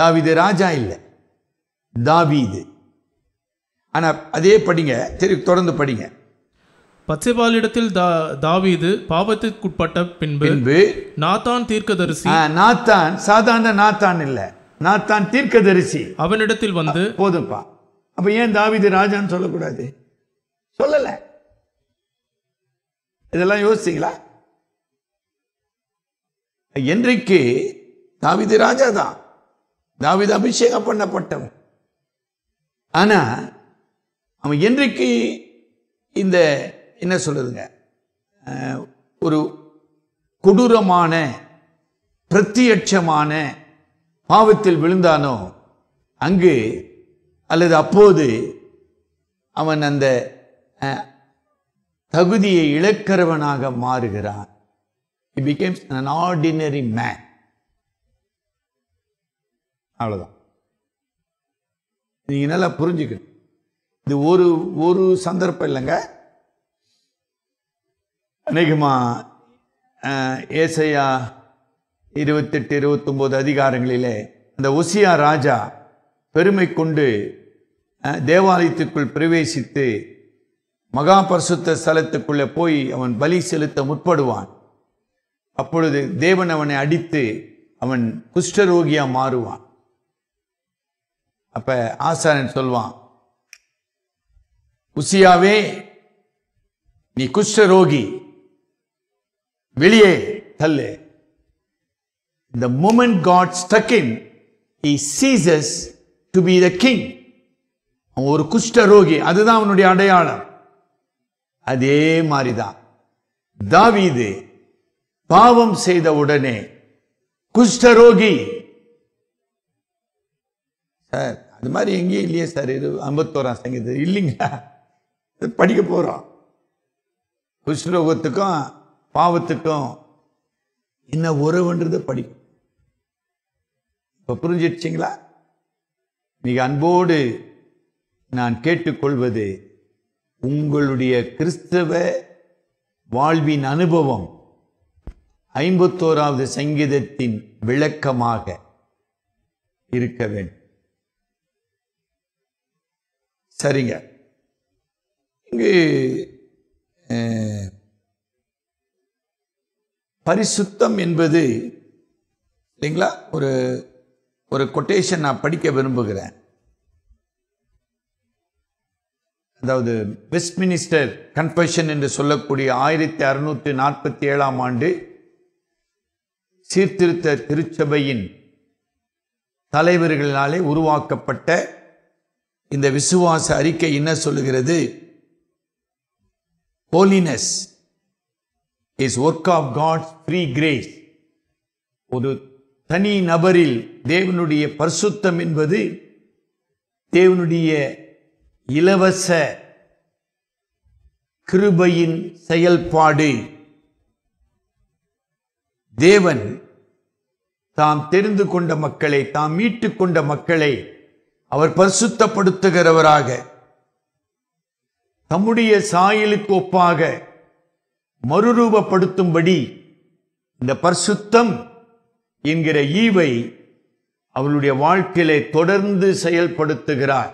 தாவிது ராஜா இல்லை தாவீது ஆனால் அதே படிங்க சரி தொடர்ந்து படிங்க பச்சைபாலிடத்தில் தா தாவீது பாவத்திற்குட்பட்ட பின்பு பின்பு நாத்தான் தீர்க்கதரிசி நாத்தான் சாதாரண நாத்தான் இல்லை நாத்தான் தீர்க்கதரிசி அவனிடத்தில் வந்து போதும்ப்பா அப்போ ஏன் தாவிது ராஜான்னு சொல்லக்கூடாது சொல்லலை இதெல்லாம் யோசிச்சீங்களா என்றைக்கு தாவிதி ராஜா தான் தாவிது அபிஷேகம் பண்ணப்பட்டவன் ஆனால் அவன் என்றைக்கு இந்த என்ன சொல்லுதுங்க ஒரு கொடூரமான பிரத்தியட்சமான பாவத்தில் விழுந்தானோ அங்கு அல்லது அப்போது அவன் அந்த தகுதியை இழக்கிறவனாக மாறுகிறான் it becomes an ordinary man அவ்வளோதான் நீங்கள் நல்லா புரிஞ்சுக்கணும் இது ஒரு ஒரு சந்தர்ப்பம் இல்லைங்க அநேகமாக ஏசையா இருபத்தெட்டு இருபத்தொம்போது அதிகாரங்களிலே அந்த ஒசியா ராஜா பெருமை கொண்டு தேவாலயத்துக்குள் பிரவேசித்து மகாபரிசுத்த ஸ்தலத்துக்குள்ளே போய் அவன் பலி செலுத்த முற்படுவான் அப்பொழுது தேவன் அவனை அடித்து அவன் குஷ்டரோகியாக மாறுவான் அப்போ ஆசாரன் சொல்வான் உசியாவே நீ குஷ்ட ரோகி வெளியே தள்ளு the moment God struck in he ceases to be the king அவன் ஒரு குஷ்ட ரோகி அதுதான் அவனுடைய அடையாளம் அதே மாதிரி தான் தாவீது பாவம் செய்த உடனே குஷ்டரோகி சார் அது மாதிரி எங்கேயும் இல்லையே சார் இது ஐம்பத்தோராம் சங்கீதம் இல்லைங்களா படிக்க போகிறோம் குஷ்ரோகத்துக்கும் பாவத்துக்கும் என்ன உறவுன்றதை படிக்கும் இப்போ புரிஞ்சிடுச்சிங்களா மிக அன்போடு நான் கேட்டுக்கொள்வது உங்களுடைய கிறிஸ்தவ வாழ்வின் அனுபவம் ஐம்பத்தோராவது சங்கீதத்தின் விளக்கமாக இருக்க வேண்டும் சரிங்க இங்கு பரிசுத்தம் என்பது இல்லைங்களா ஒரு ஒரு கொட்டேஷன் நான் படிக்க விரும்புகிறேன் அதாவது மினிஸ்டர் கன்ஃபஷன் என்று சொல்லக்கூடிய ஆயிரத்தி அறுநூற்றி நாற்பத்தி ஏழாம் ஆண்டு சீர்திருத்த திருச்சபையின் தலைவர்களினாலே உருவாக்கப்பட்ட இந்த விசுவாச அறிக்கை என்ன சொல்லுகிறது holiness is work of God free grace ஒரு தனி நபரில் தேவனுடைய பரிசுத்தம் என்பது தேவனுடைய இலவச கிருபையின் செயல்பாடு தேவன் தாம் தெரிந்து கொண்ட மக்களை தாம் மீட்டு கொண்ட மக்களை அவர் பரிசுத்தப்படுத்துகிறவராக தம்முடைய சாயலுக்கு ஒப்பாக மறுரூபப்படுத்தும்படி இந்த பரிசுத்தம் என்கிற ஈவை அவளுடைய வாழ்க்கையிலே தொடர்ந்து செயல்படுத்துகிறார்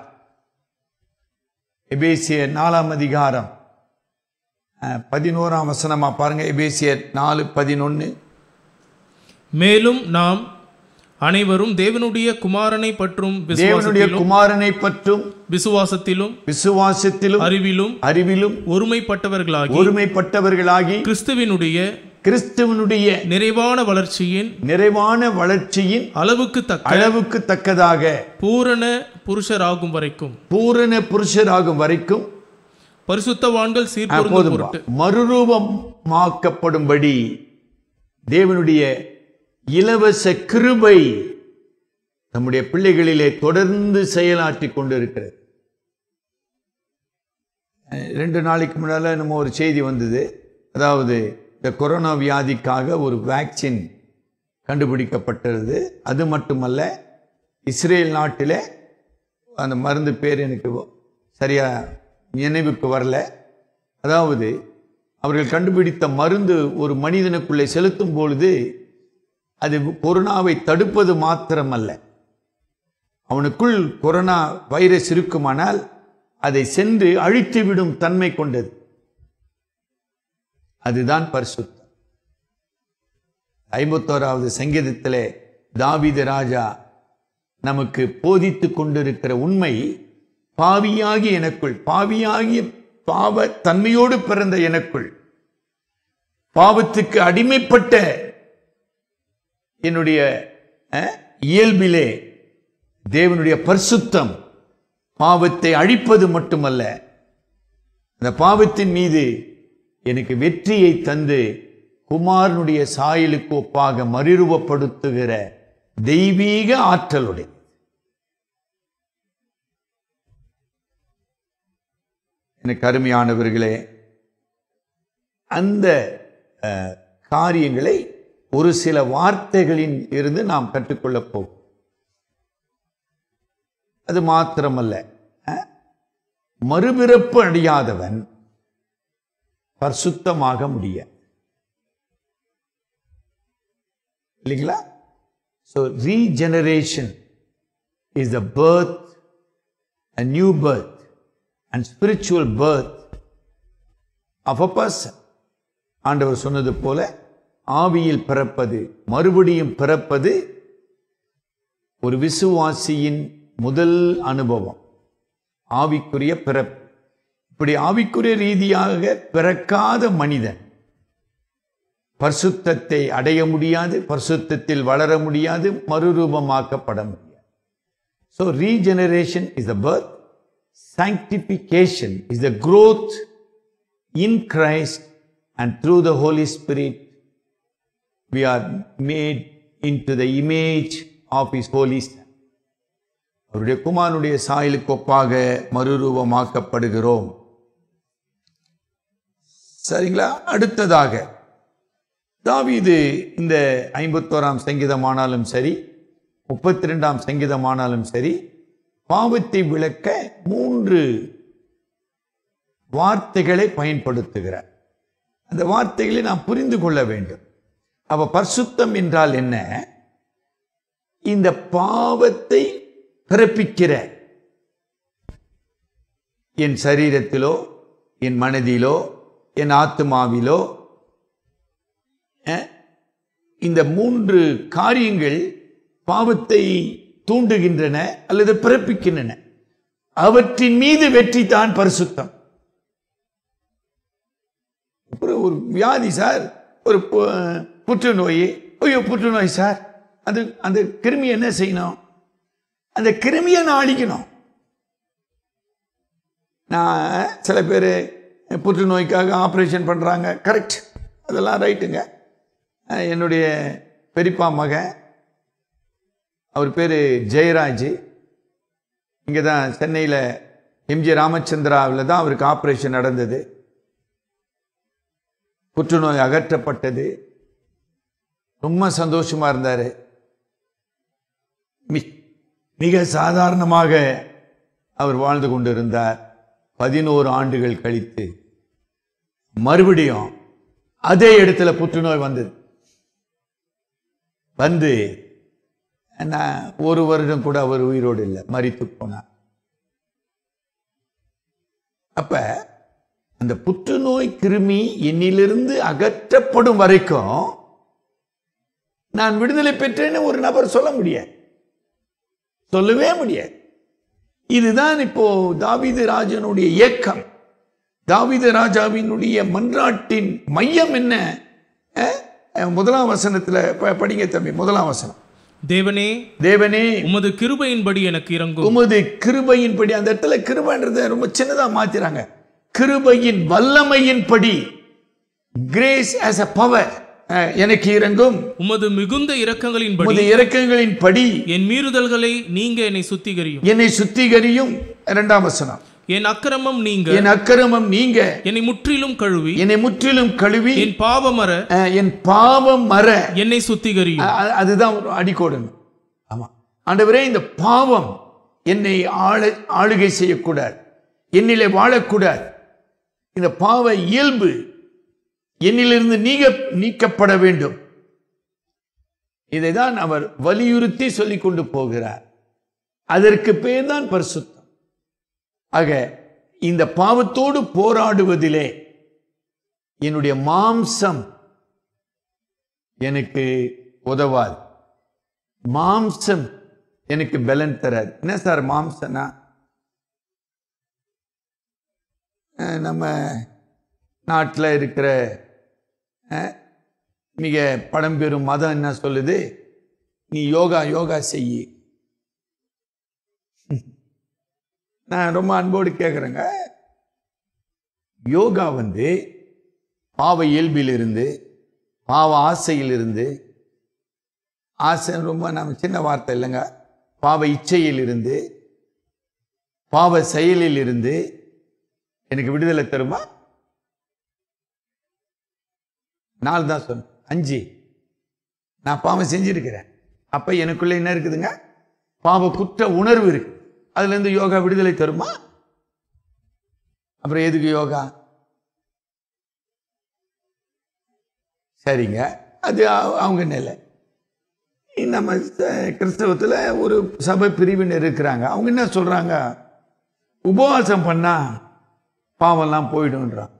எபேசிய நாலாம் அதிகாரம் பதினோராம் வசனமா பாருங்க எபேசிய நாலு பதினொன்று மேலும் நாம் அனைவரும் தேவனுடைய குமாரனை பற்றும் தேவனுடைய குமாரனை பற்றும் விசுவாசத்திலும் விசுவாசத்திலும் அறிவிலும் அறிவிலும் ஒருமைப்பட்டவர்களாகி ஒருமைப்பட்டவர்களாகி கிறிஸ்துவனுடைய கிறிஸ்துவனுடைய நிறைவான வளர்ச்சியின் நிறைவான வளர்ச்சியின் அளவுக்கு தக்க அளவுக்கு தக்கதாக பூரண புருஷராகும் வரைக்கும் பூரண புருஷராகும் வரைக்கும் பரிசுத்தவான்கள் சீர்பொருந்தும் மறுரூபமாக்கப்படும்படி தேவனுடைய இலவச கிருபை நம்முடைய பிள்ளைகளிலே தொடர்ந்து செயலாற்றி கொண்டிருக்கிறது ரெண்டு நாளைக்கு முன்னால் நம்ம ஒரு செய்தி வந்தது அதாவது இந்த கொரோனா வியாதிக்காக ஒரு வேக்சின் கண்டுபிடிக்கப்பட்டது அது மட்டுமல்ல இஸ்ரேல் நாட்டில் அந்த மருந்து பேர் எனக்கு சரியாக நினைவுக்கு வரல அதாவது அவர்கள் கண்டுபிடித்த மருந்து ஒரு மனிதனுக்குள்ளே செலுத்தும் பொழுது அது கொரோனாவை தடுப்பது மாத்திரமல்ல அவனுக்குள் கொரோனா வைரஸ் இருக்குமானால் அதை சென்று அழித்துவிடும் தன்மை கொண்டது அதுதான் பரிசுத்தம் ஐம்பத்தோராவது சங்கீதத்திலே தாவித ராஜா நமக்கு போதித்து கொண்டிருக்கிற உண்மை பாவியாகி எனக்குள் பாவியாகிய பாவ தன்மையோடு பிறந்த எனக்குள் பாவத்துக்கு அடிமைப்பட்ட என்னுடைய இயல்பிலே தேவனுடைய பரிசுத்தம் பாவத்தை அழிப்பது மட்டுமல்ல அந்த பாவத்தின் மீது எனக்கு வெற்றியை தந்து குமாரனுடைய சாயலுக்கு ஒப்பாக மறுரூபப்படுத்துகிற தெய்வீக ஆற்றலுடைய எனக்கு அருமையானவர்களே அந்த காரியங்களை ஒரு சில வார்த்தைகளின் இருந்து நாம் கற்றுக்கொள்ளப் போகும் அது மாத்திரமல்ல மறுபிறப்பு அடையாதவன் பரிசுத்தமாக முடிய இல்லைங்களா so regeneration is the birth a new birth and spiritual birth of a person ஆண்டவர் சொன்னது போல ஆவியில் பிறப்பது மறுபடியும் பிறப்பது ஒரு விசுவாசியின் முதல் அனுபவம் ஆவிக்குரிய பிறப்பு இப்படி ஆவிக்குரிய ரீதியாக பிறக்காத மனிதன் பரிசுத்தத்தை அடைய முடியாது பரிசுத்தத்தில் வளர முடியாது மறுரூபமாக்கப்பட முடியாது so regeneration is the birth sanctification is the growth in Christ and through the Holy Spirit we are made into the image of his holy son. அவருடைய குமாரனுடைய சாயலுக்கு ஒப்பாக மறுரூபமாக்கப்படுகிறோம் சரிங்களா அடுத்ததாக தாவீது இந்த ஐம்பத்தோராம் சங்கீதமானாலும் சரி முப்பத்தி ரெண்டாம் சங்கீதமானாலும் சரி பாவத்தை விளக்க மூன்று வார்த்தைகளை பயன்படுத்துகிறார் அந்த வார்த்தைகளை நாம் புரிந்து கொள்ள வேண்டும் அப்ப பரிசுத்தம் என்றால் என்ன இந்த பாவத்தை பிறப்பிக்கிற என் சரீரத்திலோ என் மனதிலோ என் ஆத்மாவிலோ இந்த மூன்று காரியங்கள் பாவத்தை தூண்டுகின்றன அல்லது பிறப்பிக்கின்றன அவற்றின் மீது வெற்றி தான் பரிசுத்தம் ஒரு வியாதி சார் ஒரு புற்றுநோய் ஐயோ புற்றுநோய் சார் அது அந்த கிருமி என்ன செய்யணும் அந்த கிருமியை நான் அழிக்கணும் நான் சில பேர் புற்றுநோய்க்காக ஆப்ரேஷன் பண்ணுறாங்க கரெக்ட் அதெல்லாம் ரைட்டுங்க என்னுடைய பெரியப்பா மகன் அவர் பேர் ஜெயராஜ் இங்கே தான் சென்னையில் எம்ஜி ராமச்சந்திராவில் தான் அவருக்கு ஆப்ரேஷன் நடந்தது புற்றுநோய் அகற்றப்பட்டது ரொம்ப சந்தோஷமாக இருந்தார் மிக சாதாரணமாக அவர் வாழ்ந்து கொண்டிருந்தார் பதினோரு ஆண்டுகள் கழித்து மறுபடியும் அதே இடத்துல புற்றுநோய் வந்தது வந்து நான் ஒரு வருடம் கூட அவர் உயிரோடு இல்லை மறித்து போனார் அப்ப அந்த புற்றுநோய் கிருமி என்னிலிருந்து அகற்றப்படும் வரைக்கும் நான் விடுதலை பெற்றேன்னு ஒரு நபர் சொல்ல முடியாது சொல்லவே முடியாது இதுதான் இப்போ தாவித ராஜனுடைய இயக்கம் தாவித ராஜாவினுடைய மன்றாட்டின் மையம் என்ன முதலாம் வசனத்தில் படிங்க தம்பி முதலாம் வசனம் தேவனே தேவனே உமது கிருபையின்படி எனக்கு இறங்கும் உமது கிருபையின்படி அந்த இடத்துல கிருபைன்றத ரொம்ப சின்னதாக மாத்திராங்க கிருபையின் வல்லமையின்படி கிரேஸ் ஆஸ் அ பவர் எனக்கு இறங்கும் உமது மிகுந்த இரக்கங்களின் உமது இரக்கங்களின் படி என் மீறுதல்களை நீங்க என்னை சுத்திகரியும் என்னை சுத்திகரியும் இரண்டாம் வசனம் என் அக்கிரமம் நீங்க என் அக்கிரமம் நீங்க என்னை முற்றிலும் கழுவி என்னை முற்றிலும் கழுவி என் பாவம் மர என் பாவம் மர என்னை சுத்திகரி அதுதான் அடிக்கோடு ஆமா ஆண்டவரே இந்த பாவம் என்னை ஆளு ஆளுகை செய்யக்கூடாது என்னிலே வாழக்கூடாது இந்த பாவ இயல்பு என்னிலிருந்து நீக நீக்கப்பட வேண்டும் இதை தான் அவர் வலியுறுத்தி சொல்லிக் கொண்டு போகிறார் அதற்கு பேர் தான் பரிசுத்தம் ஆக இந்த பாவத்தோடு போராடுவதிலே என்னுடைய மாம்சம் எனக்கு உதவாது மாம்சம் எனக்கு பலன் தராது என்ன சார் மாம்சனா நம்ம நாட்டில் இருக்கிற மிக படம் பெறும் மதம் என்ன சொல்லுது நீ யோகா யோகா செய்ய நான் ரொம்ப அன்போடு கேட்குறேங்க யோகா வந்து பாவ இயல்பிலிருந்து பாவ ஆசையிலிருந்து ஆசை ரொம்ப நம்ம சின்ன வார்த்தை இல்லைங்க பாவ இச்சையிலிருந்து பாவ செயலிலிருந்து எனக்கு விடுதலை தருமா நாலு தான் சொல் அஞ்சு நான் பாவம் செஞ்சுருக்கிறேன் அப்போ எனக்குள்ளே என்ன இருக்குதுங்க பாவ குற்ற உணர்வு இருக்கு அதுலேருந்து யோகா விடுதலை தருமா அப்புறம் எதுக்கு யோகா சரிங்க அது அவங்க நிலை நம்ம கிறிஸ்தவத்தில் ஒரு சபை பிரிவினர் இருக்கிறாங்க அவங்க என்ன சொல்கிறாங்க உபவாசம் பண்ணால் பாவம்லாம் போயிடும்ன்றான்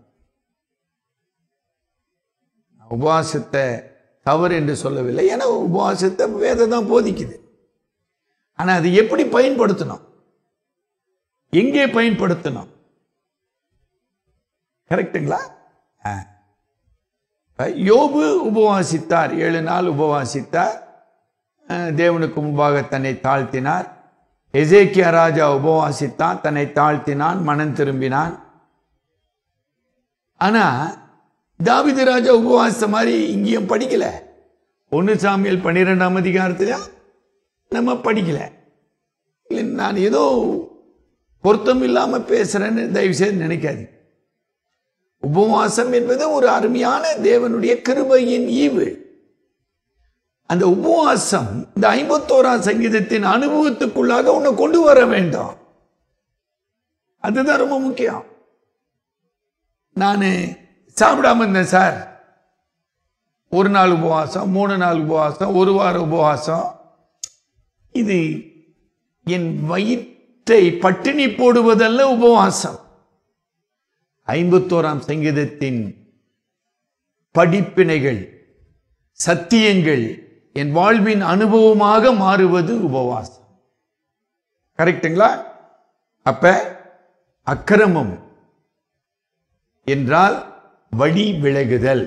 உபவாசத்தை தவறு என்று சொல்லவில்லை ஏன்னா உபவாசத்தை வேதம் தான் போதிக்குது ஆனால் அது எப்படி பயன்படுத்தணும் எங்கே பயன்படுத்தணும் கரெக்டுங்களா யோபு உபவாசித்தார் ஏழு நாள் உபவாசித்தார் தேவனுக்கு முன்பாக தன்னை தாழ்த்தினார் எஜேக்கிய ராஜா உபவாசித்தான் தன்னை தாழ்த்தினான் மனம் திரும்பினான் ஆனால் தாவித ராஜா உபவாசம் மாதிரி இங்கேயும் படிக்கல ஒன்று சாமியல் பன்னிரெண்டாம் அதிகாரத்தில் நம்ம படிக்கல இல்லை நான் ஏதோ பொருத்தம் இல்லாமல் தயவு செய்து நினைக்காது உபவாசம் என்பது ஒரு அருமையான தேவனுடைய கிருபையின் ஈவு அந்த உபவாசம் இந்த ஐம்பத்தோராம் சங்கீதத்தின் அனுபவத்துக்குள்ளாக உன்னை கொண்டு வர வேண்டும் அதுதான் ரொம்ப முக்கியம் நான் சாப்பிடாம இருந்தேன் சார் ஒரு நாள் உபவாசம் மூணு நாள் உபவாசம் ஒரு வார உபவாசம் இது என் வயிற்றை பட்டினி போடுவதல்ல உபவாசம் ஐம்பத்தோராம் சங்கீதத்தின் படிப்பினைகள் சத்தியங்கள் என் வாழ்வின் அனுபவமாக மாறுவது உபவாசம் கரெக்டுங்களா அப்ப அக்கிரமம் என்றால் வழி விலகுதல்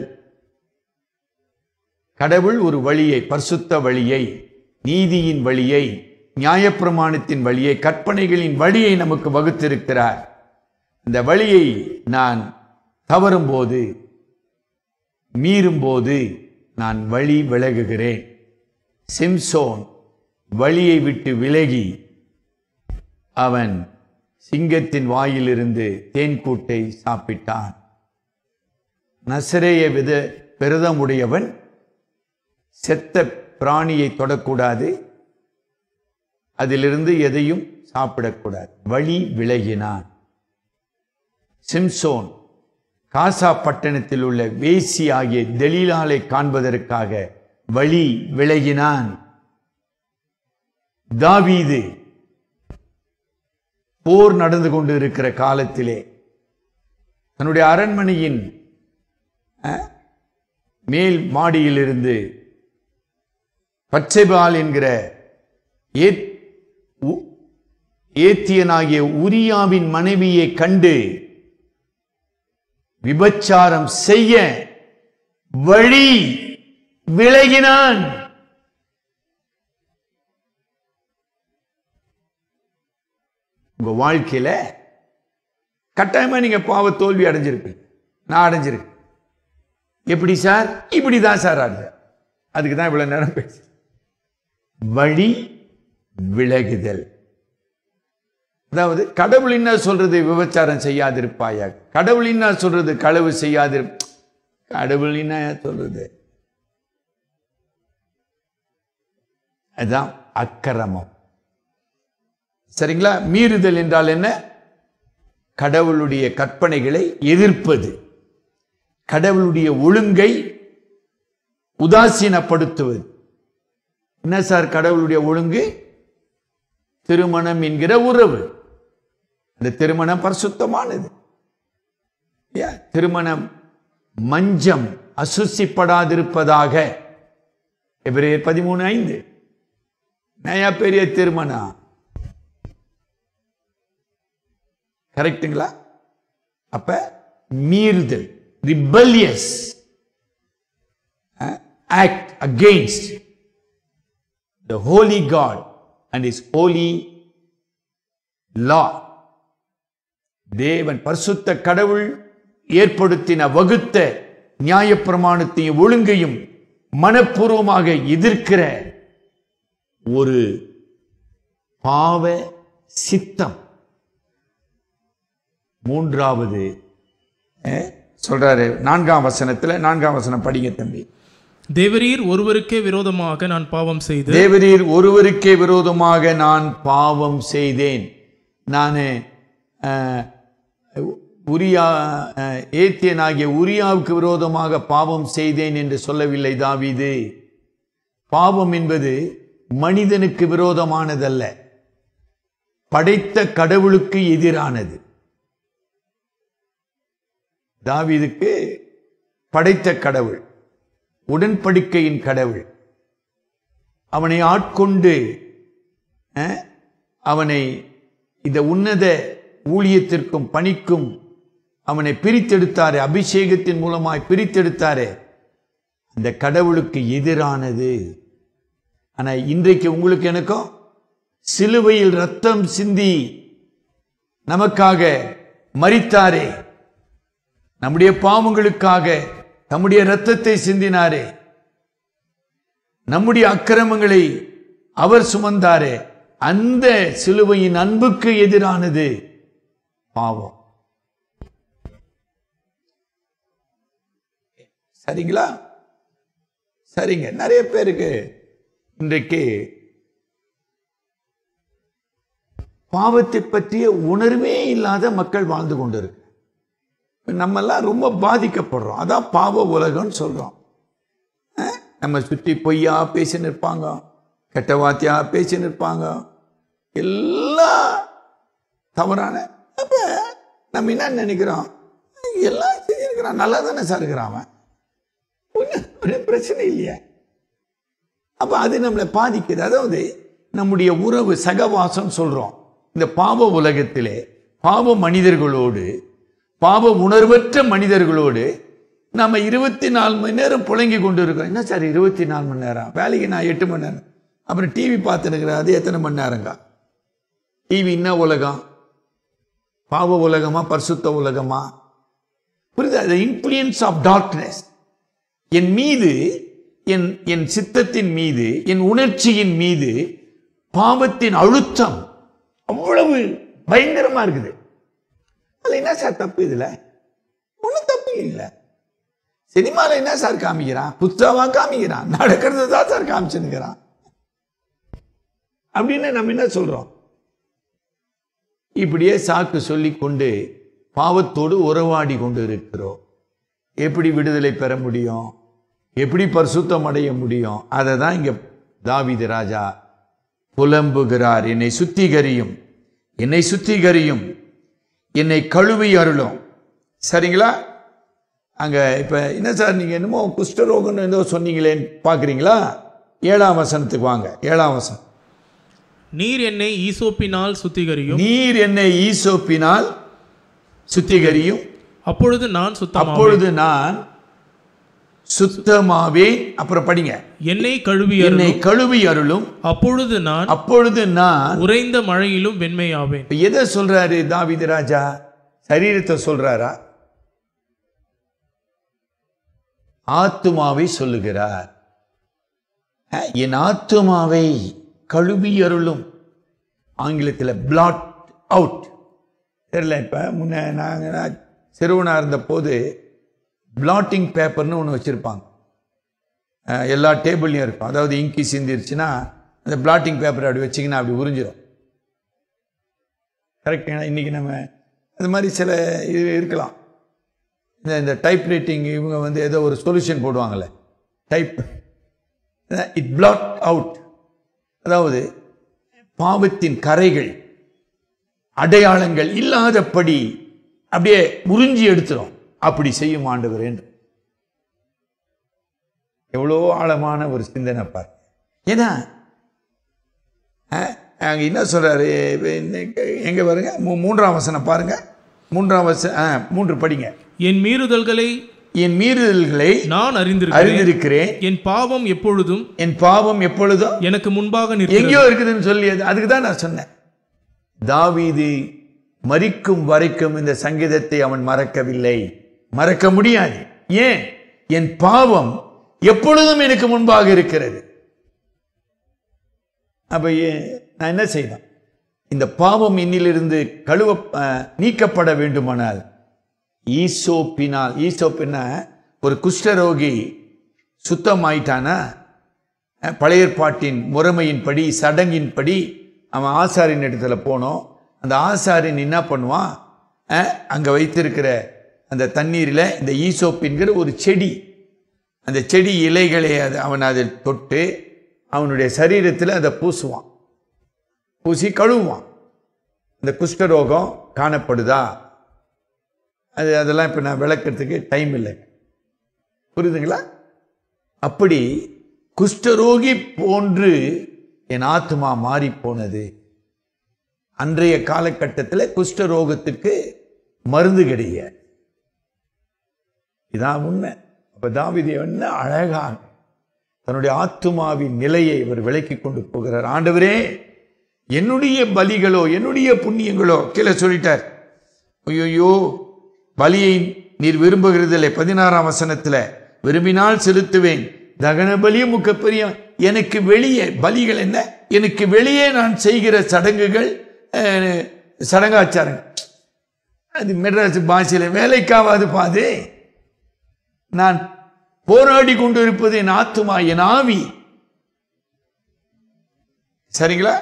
கடவுள் ஒரு வழியை பரிசுத்த வழியை நீதியின் வழியை நியாயப்பிரமாணத்தின் வழியை கற்பனைகளின் வழியை நமக்கு வகுத்திருக்கிறார் இந்த வழியை நான் தவறும்போது மீறும்போது நான் வழி விலகுகிறேன் சிம்சோன் வழியை விட்டு விலகி அவன் சிங்கத்தின் வாயிலிருந்து தேன்கூட்டை சாப்பிட்டான் நசிரேய வித பெருதமுடையவன் செத்த பிராணியை தொடக்கூடாது அதிலிருந்து எதையும் சாப்பிடக்கூடாது வழி விலகினான் சிம்சோன் காசா பட்டணத்தில் உள்ள வேசி ஆகிய தெலீலாலை காண்பதற்காக வழி விலகினான் தாவீது போர் நடந்து கொண்டு இருக்கிற காலத்திலே தன்னுடைய அரண்மனையின் மேல் மாடியிலிருந்து பச்சைபால் என்கிற ஏத்தியனாகிய உரியாவின் மனைவியை கண்டு விபச்சாரம் செய்ய வழி விலகினான் உங்க வாழ்க்கையில கட்டாயமா நீங்க பாவ தோல்வி அடைஞ்சிருப்பீங்க நான் அடைஞ்சிருக்கேன் எப்படி சார் இப்படி தான் சார் ஆகுது அதுக்கு தான் இவ்வளோ நேரம் பேசு வழி விலகுதல் அதாவது கடவுள் என்ன சொல்றது விபச்சாரம் செய்யாதிருப்பாயா கடவுள் என்ன சொல்றது களவு செய்யாதிரு கடவுள் என்ன சொல்றது அதுதான் அக்கிரமம் சரிங்களா மீறுதல் என்றால் என்ன கடவுளுடைய கற்பனைகளை எதிர்ப்பது கடவுளுடைய ஒழுங்கை உதாசீனப்படுத்துவது என்ன சார் கடவுளுடைய ஒழுங்கு திருமணம் என்கிற உறவு அந்த திருமணம் பரிசுத்தமானது திருமணம் மஞ்சம் அசுசிப்படாதிருப்பதாக எபிரேயர் பதிமூணு ஐந்து நயா பெரிய திருமணம் கரெக்டுங்களா அப்ப மீறுதல் rebellious act uh, against the holy God and is holy law தேவன் பரிசுத்த கடவுள் ஏற்படுத்தின வகுத்த நியாயப்பிரமாணத்தையும் ஒழுங்கையும் மனப்பூர்வமாக எதிர்க்கிற ஒரு பாவ சித்தம் மூன்றாவது சொல்கிறாரு நான்காம் வசனத்துல நான்காம் வசனம் படிங்க தம்பி தேவரீர் ஒருவருக்கே விரோதமாக நான் பாவம் செய்தேன் தேவரீர் ஒருவருக்கே விரோதமாக நான் பாவம் செய்தேன் நான் உரியா ஏத்தியன் ஆகிய உரியாவுக்கு விரோதமாக பாவம் செய்தேன் என்று சொல்லவில்லை தாவிது பாவம் என்பது மனிதனுக்கு விரோதமானதல்ல படைத்த கடவுளுக்கு எதிரானது தாவீதுக்கு படைத்த கடவுள் உடன்படிக்கையின் கடவுள் அவனை ஆட்கொண்டு அவனை இந்த உன்னத ஊழியத்திற்கும் பணிக்கும் அவனை பிரித்தெடுத்தாரு அபிஷேகத்தின் மூலமாய் பிரித்தெடுத்தாரு அந்த கடவுளுக்கு எதிரானது ஆனால் இன்றைக்கு உங்களுக்கு எனக்கும் சிலுவையில் ரத்தம் சிந்தி நமக்காக மறித்தாரே நம்முடைய பாவங்களுக்காக தம்முடைய இரத்தத்தை சிந்தினாரே நம்முடைய அக்கிரமங்களை அவர் சுமந்தாரே அந்த சிலுவையின் அன்புக்கு எதிரானது பாவம் சரிங்களா சரிங்க நிறைய பேருக்கு இன்றைக்கு பாவத்தை பற்றிய உணர்வே இல்லாத மக்கள் வாழ்ந்து கொண்டிருக்கு நம்மெல்லாம் ரொம்ப பாதிக்கப்படுறோம் அதான் பாவ உலகம்னு சொல்கிறோம் நம்ம சுற்றி பொய்யா பேசி நிற்பாங்க கெட்ட வாத்தியாக பேசி நிற்பாங்க எல்லாம் தவறான அப்போ நம்ம என்ன நினைக்கிறோம் எல்லாம் செஞ்சிருக்கிறான் நல்லா தானே சார் இருக்கிறான் அவன் ஒரு பிரச்சனை இல்லையா அப்போ அது நம்மளை பாதிக்குது அதாவது நம்முடைய உறவு சகவாசம் சொல்கிறோம் இந்த பாவ உலகத்திலே பாவ மனிதர்களோடு பாவ உணர்வற்ற மனிதர்களோடு நம்ம இருபத்தி நாலு மணி நேரம் புழங்கி கொண்டு இருக்கிறோம் என்ன சார் இருபத்தி நாலு மணி நேரம் வேலைக்கு நான் எட்டு மணி நேரம் அப்புறம் டிவி பார்த்துருக்குறேன் அது எத்தனை மணி நேரங்க டிவி என்ன உலகம் பாவ உலகமா பரிசுத்த உலகமா புரியுது அது இன்ஃப்ளூயன்ஸ் ஆஃப் டார்க்னஸ் என் மீது என் என் சித்தத்தின் மீது என் உணர்ச்சியின் மீது பாவத்தின் அழுத்தம் அவ்வளவு பயங்கரமா இருக்குது அதில் என்ன சார் தப்பு இதில் ஒன்றும் தப்பு இல்லை சினிமாவில் என்ன சார் காமிக்கிறான் புத்தாவாக காமிக்கிறான் நடக்கிறது தான் சார் காமிச்சுன்னுக்கிறான் அப்படின்னு நம்ம என்ன சொல்கிறோம் இப்படியே சாக்கு சொல்லி கொண்டு பாவத்தோடு உறவாடி கொண்டு இருக்கிறோம் எப்படி விடுதலை பெற முடியும் எப்படி பரிசுத்தம் அடைய முடியும் அதை தான் இங்கே தாவித ராஜா புலம்புகிறார் என்னை சுத்திகரியும் என்னை சுத்திகரியும் என்னை கழுவி அருளும் சரிங்களா அங்கே இப்போ என்ன சார் நீங்கள் என்னமோ குஷ்டரோகம் ஏதோ சொன்னீங்களேன்னு பார்க்குறீங்களா ஏழாம் வசனத்துக்கு வாங்க ஏழாம் வசனம் நீர் என்னை ஈசோப்பினால் சுத்திகரியும் நீர் என்னை ஈசோப்பினால் சுத்திகரியும் அப்பொழுது நான் சுத்தம் அப்பொழுது நான் சுத்தமாவே அப்புறம் படிங்க என்னை கழுவி என்னை கழுவி அருளும் அப்பொழுது நான் அப்பொழுது நான் உறைந்த மழையிலும் வெண்மையாவேன் எதை சொல்றாரு தாவிது ராஜா சரீரத்தை சொல்றாரா ஆத்துமாவை சொல்லுகிறார் என் ஆத்துமாவை கழுவி அருளும் ஆங்கிலத்தில் பிளாட் அவுட் தெரியல இப்போ முன்ன நாங்கள் சிறுவனாக இருந்த போது பிளாட்டிங் பேப்பர்னு ஒன்று வச்சுருப்பாங்க எல்லா டேபிள்லையும் இருக்கும் அதாவது இங்கி சிந்திருச்சுன்னா அந்த பிளாட்டிங் பேப்பர் அப்படி வச்சிங்கன்னா அப்படி உறிஞ்சிடும் கரெக்டுங்களா இன்றைக்கி நம்ம அது மாதிரி சில இது இருக்கலாம் இந்த இந்த டைப் ரைட்டிங் இவங்க வந்து ஏதோ ஒரு சொல்யூஷன் போடுவாங்கள்ல டைப் இட் பிளாட் அவுட் அதாவது பாவத்தின் கரைகள் அடையாளங்கள் இல்லாதபடி அப்படியே உறிஞ்சி எடுத்துரும் அப்படி செய்யும் ஆண்டவர் என்று எவ்வளோ ஆழமான ஒரு சிந்தனை பார் ஏன்னா அங்கே என்ன சொல்கிறாரு எங்கே பாருங்க மூன்றாம் வசனம் பாருங்க மூன்றாம் வசனம் மூன்று படிங்க என் மீறுதல்களை என் மீறுதல்களை நான் அறிந்து அறிந்திருக்கிறேன் என் பாவம் எப்பொழுதும் என் பாவம் எப்பொழுதும் எனக்கு முன்பாக எங்கேயோ இருக்குதுன்னு சொல்லி அதுக்கு தான் நான் சொன்னேன் தாவீது மறிக்கும் வரைக்கும் இந்த சங்கீதத்தை அவன் மறக்கவில்லை மறக்க முடியாது ஏன் என் பாவம் எப்பொழுதும் எனக்கு முன்பாக இருக்கிறது அப்போ நான் என்ன செய்வேன் இந்த பாவம் என்னிலிருந்து கழுவ நீக்கப்பட வேண்டுமானால் ஈசோப்பினால் ஈசோப்பின்னா ஒரு குஷ்டரோகி சுத்தமாயிட்டானா பழையற்பாட்டின் முறைமையின்படி சடங்கின்படி அவன் ஆசாரின் இடத்துல போனோம் அந்த ஆசாரின் என்ன பண்ணுவான் அங்கே வைத்திருக்கிற அந்த தண்ணீரில் இந்த ஈசோப்புங்கிற ஒரு செடி அந்த செடி இலைகளை அது அவன் அதில் தொட்டு அவனுடைய சரீரத்தில் அதை பூசுவான் பூசி கழுவுவான் இந்த குஷ்டரோகம் காணப்படுதா அது அதெல்லாம் இப்போ நான் விளக்கிறதுக்கு டைம் இல்லை புரியுதுங்களா அப்படி குஷ்டரோகி போன்று என் ஆத்மா மாறி போனது அன்றைய காலகட்டத்தில் குஷ்டரோகத்துக்கு மருந்து கிடையாது இதான் உண்மை அப்போ தாவிது என்ன அழகாக தன்னுடைய ஆத்துமாவின் நிலையை இவர் விலக்கி கொண்டு போகிறார் ஆண்டவரே என்னுடைய பலிகளோ என்னுடைய புண்ணியங்களோ கீழே சொல்லிட்டார் ஐயோயோ பலியை நீர் விரும்புகிறது இல்லை பதினாறாம் வசனத்தில் விரும்பினால் செலுத்துவேன் தகன பலியும் முக்கப்பெரிய எனக்கு வெளியே பலிகள் என்ன எனக்கு வெளியே நான் செய்கிற சடங்குகள் சடங்காச்சாரங்கள் அது மெட்ராஸ் பாஷையில் வேலைக்காவது பாது நான் போராடி கொண்டிருப்பது என் ஆத்துமா என் ஆவி சரிங்களா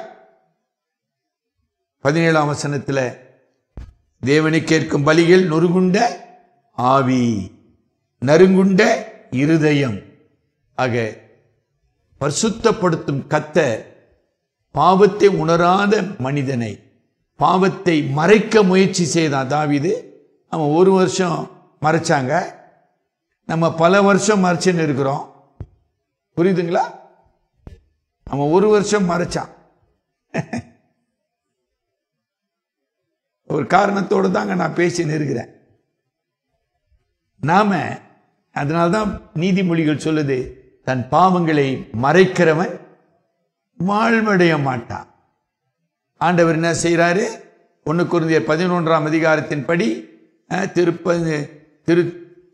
பதினேழாம் வசனத்தில் தேவனை கேட்கும் பலிகள் நொறுகுண்ட ஆவி நறுங்குண்ட இருதயம் ஆக பரிசுத்தப்படுத்தும் கத்த பாவத்தை உணராத மனிதனை பாவத்தை மறைக்க முயற்சி செய்தான் தாவிது அவன் ஒரு வருஷம் மறைச்சாங்க நம்ம பல வருஷம் மறைச்சுன்னு இருக்கிறோம் புரியுதுங்களா நம்ம ஒரு வருஷம் மறைச்சான் ஒரு காரணத்தோடு தாங்க நான் பேசின்னு இருக்கிறேன் நாம அதனால்தான் நீதிமொழிகள் சொல்லுது தன் பாவங்களை மறைக்கிறவன் வாழ்வடைய மாட்டான் ஆண்டவர் என்ன செய்கிறாரு ஒன்று குருந்தியர் பதினொன்றாம் அதிகாரத்தின்படி திருப்ப திரு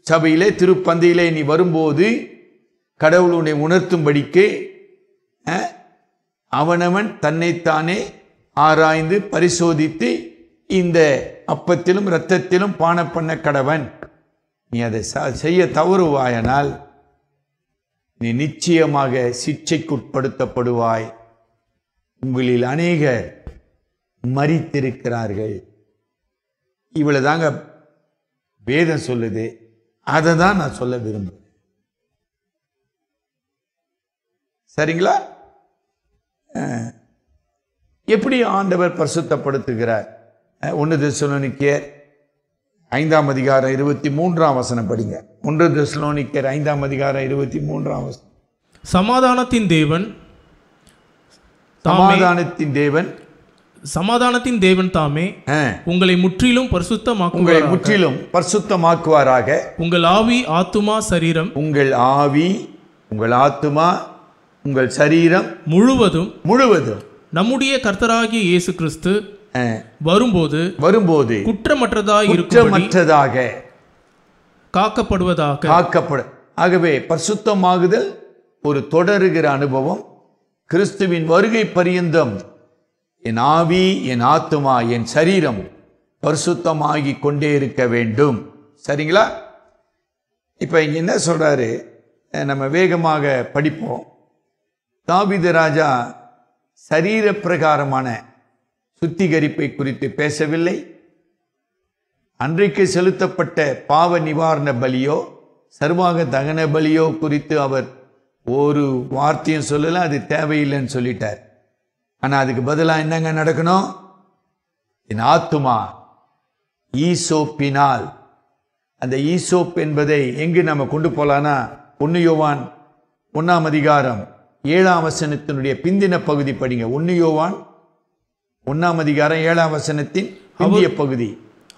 சபையிலே திருப்பந்தையிலே நீ வரும்போது கடவுள் உன்னை உணர்த்தும்படிக்கு அவனவன் தன்னைத்தானே ஆராய்ந்து பரிசோதித்து இந்த அப்பத்திலும் இரத்தத்திலும் பான பண்ண கடவன் நீ அதை செய்ய தவறுவாயனால் நீ நிச்சயமாக சிக்ஷைக்குட்படுத்தப்படுவாய் உங்களில் அநேகர் மறித்திருக்கிறார்கள் இவ்வளவுதாங்க வேதம் சொல்லுது அதை தான் நான் சொல்ல விரும்புகிறேன் சரிங்களா எப்படி ஆண்டவர் பரிசுத்தப்படுத்துகிறார் ஒன்று திசலோனிக்கியர் ஐந்தாம் அதிகாரம் இருபத்தி மூன்றாம் வசனம் படிங்க ஒன்று திசலோனிக்கியர் ஐந்தாம் அதிகாரம் இருபத்தி மூன்றாம் வசனம் சமாதானத்தின் தேவன் சமாதானத்தின் தேவன் சமாதானத்தின் தேவன் தாமே உங்களை முற்றிலும் பரிசுத்தமாக்கு உங்களை முற்றிலும் பரிசுத்தமாக்குவாராக உங்கள் ஆவி ஆத்துமா சரீரம் உங்கள் ஆவி உங்கள் ஆத்துமா உங்கள் சரீரம் முழுவதும் முழுவதும் நம்முடைய கர்த்தராகிய இயேசு கிறிஸ்து வரும்போது வரும்போது குற்றமற்றதாக குற்றமற்றதாக காக்கப்படுவதாக காக்கப்படும் ஆகவே பரிசுத்தமாகுதல் ஒரு தொடருகிற அனுபவம் கிறிஸ்துவின் வருகை பரியந்தம் என் ஆவி என் ஆத்துமா என் சரீரம் பரிசுத்தமாகி கொண்டே இருக்க வேண்டும் சரிங்களா இப்போ இங்க என்ன சொல்கிறாரு நம்ம வேகமாக படிப்போம் தாபித ராஜா சரீர பிரகாரமான சுத்திகரிப்பை குறித்து பேசவில்லை அன்றைக்கு செலுத்தப்பட்ட பாவ நிவாரண பலியோ சர்வாக தகன பலியோ குறித்து அவர் ஒரு வார்த்தையும் சொல்லல அது தேவையில்லைன்னு சொல்லிட்டார் ஆனால் அதுக்கு பதிலாக என்னங்க நடக்கணும் என் ஆத்துமா ஈசோப்பினால் அந்த ஈசோப் என்பதை எங்கு நம்ம கொண்டு போலான்னா ஒன்று யோவான் ஒன்றாம் அதிகாரம் ஏழாம் வசனத்தினுடைய பிந்தின பகுதி படிங்க ஒன்று யோவான் ஒன்றாம் அதிகாரம் ஏழாம் வசனத்தின் பகுதி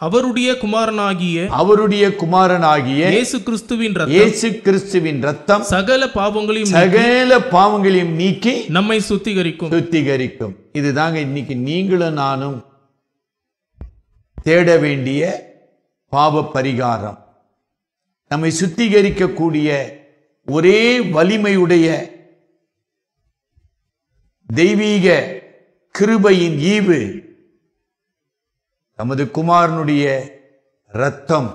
அவருடைய குமாரனாகிய அவருடைய குமாரனாகிய இயேசு கிறிஸ்துவின் இயேசு கிறிஸ்துவின் ரத்தம் சகல பாவங்களையும் சகல பாவங்களையும் நீக்கி நம்மை சுத்திகரிக்கும் சுத்திகரிக்கும் இதுதாங்க இன்னைக்கு நீங்களும் நானும் தேட வேண்டிய பாவ பரிகாரம் நம்மை சுத்திகரிக்கக்கூடிய ஒரே வலிமையுடைய தெய்வீக கிருபையின் ஈவு தமது குமாரனுடைய ரத்தம்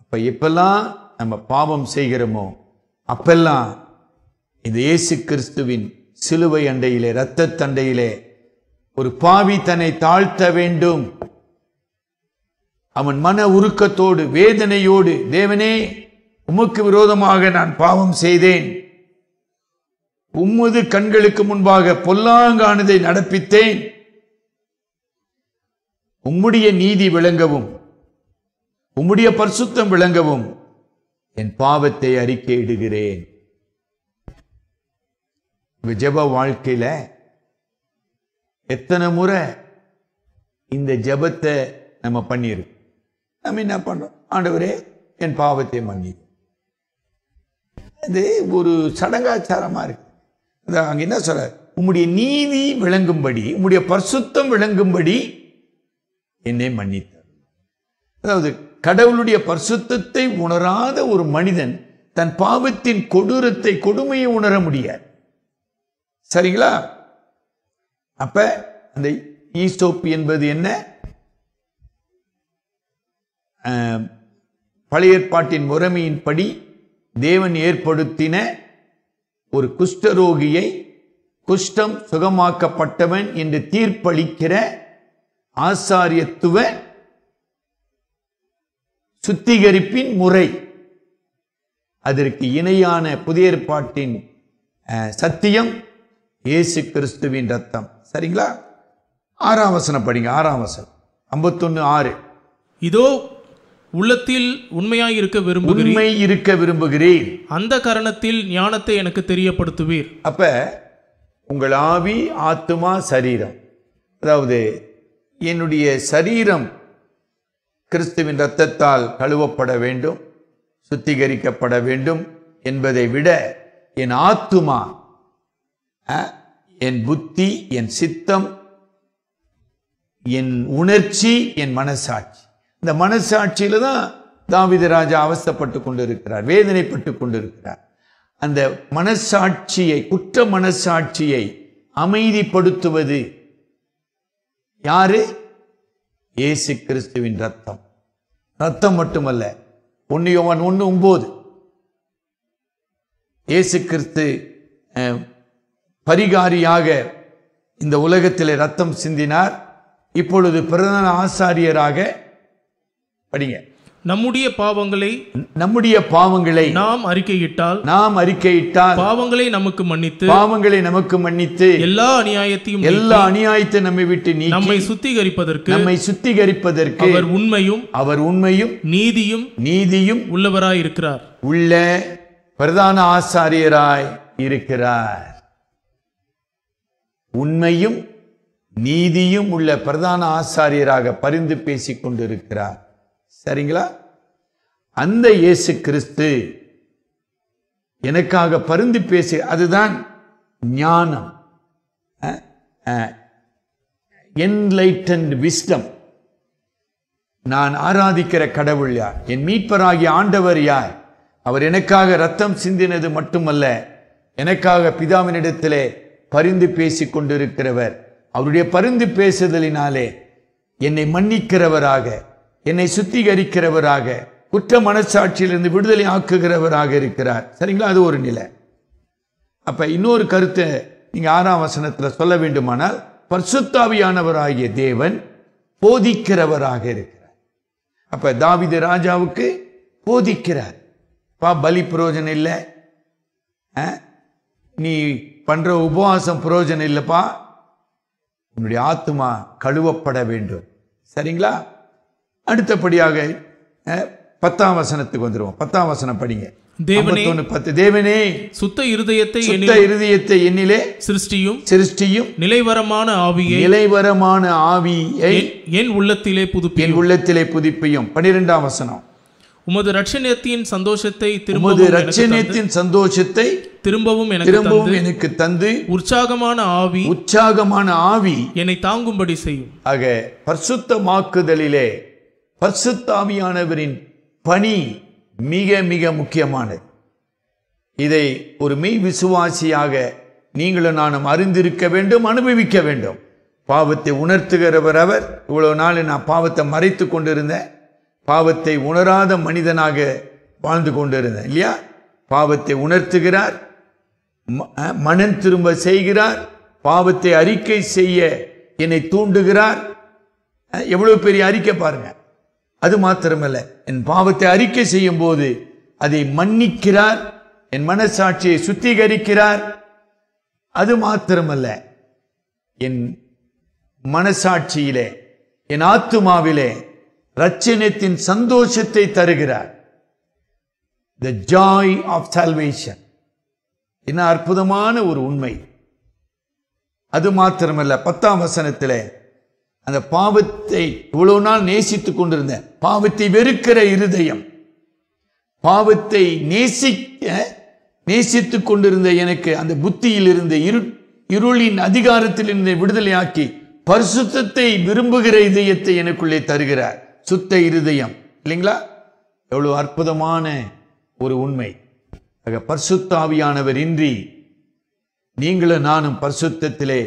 அப்ப எப்பெல்லாம் நம்ம பாவம் செய்கிறோமோ அப்பெல்லாம் இந்த இயேசு கிறிஸ்துவின் சிலுவை அண்டையிலே இரத்த தண்டையிலே ஒரு பாவி தன்னை தாழ்த்த வேண்டும் அவன் மன உருக்கத்தோடு வேதனையோடு தேவனே உமக்கு விரோதமாக நான் பாவம் செய்தேன் உம்மது கண்களுக்கு முன்பாக பொல்லாங்கானதை நடப்பித்தேன் உம்முடைய நீதி விளங்கவும் உம்முடைய பரிசுத்தம் விளங்கவும் என் பாவத்தை அறிக்கையிடுகிறேன் ஜப வாழ்க்கையில எத்தனை முறை இந்த ஜபத்தை நம்ம பண்ணியிருக்கோம் நம்ம என்ன பண்றோம் ஆண்டவரே என் பாவத்தை மன்னி அது ஒரு சடங்காச்சாரமா இருக்கு அங்க என்ன சொல்ற உம்முடைய நீதி விளங்கும்படி உம்முடைய பரிசுத்தம் விளங்கும்படி என்னை மன்னித்தார் அதாவது கடவுளுடைய பரிசுத்தத்தை உணராத ஒரு மனிதன் தன் பாவத்தின் கொடூரத்தை கொடுமையை உணர முடியாது சரிங்களா அப்ப அந்த ஈஸ்டோப்பு என்பது என்ன பழைய ஏற்பாட்டின் முறைமையின்படி தேவன் ஏற்படுத்தின ஒரு குஷ்டரோகியை குஷ்டம் சுகமாக்கப்பட்டவன் என்று தீர்ப்பளிக்கிற ஆசாரியத்துவ சுத்திகரிப்பின் முறை அதற்கு இணையான புதிய ஏற்பாட்டின் சத்தியம் இயேசு கிறிஸ்துவின் ரத்தம் சரிங்களா ஆறாம் வசனம் படிங்க ஆறாம் வசனம் ஐம்பத்தொன்று ஆறு இதோ உள்ளத்தில் உண்மையாக இருக்க விரும்புகிறேன் உண்மை இருக்க விரும்புகிறேன் அந்த காரணத்தில் ஞானத்தை எனக்கு தெரியப்படுத்துவீர் அப்ப உங்கள் ஆவி ஆத்துமா சரீரம் அதாவது என்னுடைய சரீரம் கிறிஸ்துவின் ரத்தத்தால் கழுவப்பட வேண்டும் சுத்திகரிக்கப்பட வேண்டும் என்பதை விட என் ஆத்துமா என் புத்தி என் சித்தம் என் உணர்ச்சி என் மனசாட்சி இந்த மனசாட்சியில தான் தாவித ராஜா அவசப்பட்டு கொண்டிருக்கிறார் வேதனைப்பட்டு கொண்டிருக்கிறார் அந்த மனசாட்சியை குற்ற மனசாட்சியை அமைதிப்படுத்துவது யாரு இயேசு கிறிஸ்துவின் ரத்தம் ரத்தம் மட்டுமல்ல ஒன்று யோவான் ஒன்று ஒம்போது இயேசு கிறிஸ்து பரிகாரியாக இந்த உலகத்தில் ரத்தம் சிந்தினார் இப்பொழுது பிரதான ஆசாரியராக படிங்க நம்முடைய பாவங்களை நம்முடைய பாவங்களை நாம் அறிக்கையிட்டால் நாம் அறிக்கையிட்டால் பாவங்களை நமக்கு மன்னித்து பாவங்களை நமக்கு மன்னித்து எல்லா அநியாயத்தையும் எல்லா அநியாயத்தை நம்மை விட்டு நீ நம்மை சுத்திகரிப்பதற்கு நம்மை சுத்திகரிப்பதற்கு அவர் உண்மையும் அவர் உண்மையும் நீதியும் நீதியும் உள்ளவராய் இருக்கிறார் உள்ள பிரதான ஆசாரியராய் இருக்கிறார் உண்மையும் நீதியும் உள்ள பிரதான ஆசாரியராக பரிந்து பேசிக் கொண்டிருக்கிறார் சரிங்களா அந்த இயேசு கிறிஸ்து எனக்காக பருந்து பேசி அதுதான் ஞானம் என்லைட்டன் விஸ்டம் நான் ஆராதிக்கிற கடவுள் யார் என் மீட்பராகிய ஆண்டவர் யார் அவர் எனக்காக ரத்தம் சிந்தினது மட்டுமல்ல எனக்காக பிதாவினிடத்திலே பரிந்து பேசி கொண்டிருக்கிறவர் அவருடைய பரிந்து பேசுதலினாலே என்னை மன்னிக்கிறவராக என்னை சுத்திகரிக்கிறவராக குற்ற மனசாட்சியிலிருந்து விடுதலை ஆக்குகிறவராக இருக்கிறார் சரிங்களா அது ஒரு நிலை அப்போ இன்னொரு கருத்தை நீங்கள் ஆறாம் வசனத்தில் சொல்ல வேண்டுமானால் பர்சுத்தாவியானவராகிய தேவன் போதிக்கிறவராக இருக்கிறார் அப்போ தாவித ராஜாவுக்கு போதிக்கிறார் பா பலி புரோஜனம் இல்லை நீ பண்ணுற உபவாசம் புரோஜனம் இல்லைப்பா உன்னுடைய ஆத்மா கழுவப்பட வேண்டும் சரிங்களா அடுத்தபடியாக பத்தாம் வசனத்துக்கு வந்துடுவோம் பத்தாம் வசனம் படிங்க தேவனே பத்து தேவனே சுத்த இருதயத்தை சுத்த இருதயத்தை என்னிலே சிருஷ்டியும் சிருஷ்டியும் நிலைவரமான ஆவியை நிலைவரமான ஆவியை என் உள்ளத்திலே புதுப்பி என் உள்ளத்திலே புதுப்பியும் பனிரெண்டாம் வசனம் உமது ரட்சணியத்தின் சந்தோஷத்தை உமது ரட்சணியத்தின் சந்தோஷத்தை திரும்பவும் எனக்கு திரும்பவும் எனக்கு தந்து உற்சாகமான ஆவி உற்சாகமான ஆவி என்னை தாங்கும்படி செய்யும் ஆக பரிசுத்தமாக்குதலிலே பர்சுத்தாவியானவரின் பணி மிக மிக முக்கியமானது இதை ஒரு மெய் விசுவாசியாக நீங்களும் நானும் அறிந்திருக்க வேண்டும் அனுபவிக்க வேண்டும் பாவத்தை உணர்த்துகிறவர் அவர் இவ்வளவு நாள் நான் பாவத்தை மறைத்து கொண்டிருந்தேன் பாவத்தை உணராத மனிதனாக வாழ்ந்து கொண்டிருந்தேன் இல்லையா பாவத்தை உணர்த்துகிறார் மனம் திரும்ப செய்கிறார் பாவத்தை அறிக்கை செய்ய என்னை தூண்டுகிறார் எவ்வளவு பெரிய அறிக்கை பாருங்கள் அது மாத்திரமல்ல என் பாவத்தை அறிக்கை செய்யும் போது அதை மன்னிக்கிறார் என் மனசாட்சியை சுத்திகரிக்கிறார் அது மாத்திரமல்ல என் மனசாட்சியிலே என் ஆத்துமாவிலே ரச்சனத்தின் சந்தோஷத்தை தருகிறார் த ஜாய் ஆஃப் சால்வேஷன் என்ன அற்புதமான ஒரு உண்மை அது மாத்திரமல்ல பத்தாம் வசனத்திலே அந்த பாவத்தை இவ்வளவு நாள் நேசித்து கொண்டிருந்த பாவத்தை வெறுக்கிற இருதயம் பாவத்தை நேசிக்க நேசித்து கொண்டிருந்த எனக்கு அந்த புத்தியில் இருந்த இரு இருளின் அதிகாரத்தில் இருந்த விடுதலையாக்கி பரிசுத்தத்தை விரும்புகிற இதயத்தை எனக்குள்ளே தருகிறார் சுத்த இருதயம் இல்லைங்களா எவ்வளவு அற்புதமான ஒரு உண்மை ஆக பரிசுத்தாவியானவர் இன்றி நீங்களும் நானும் பரிசுத்தத்திலே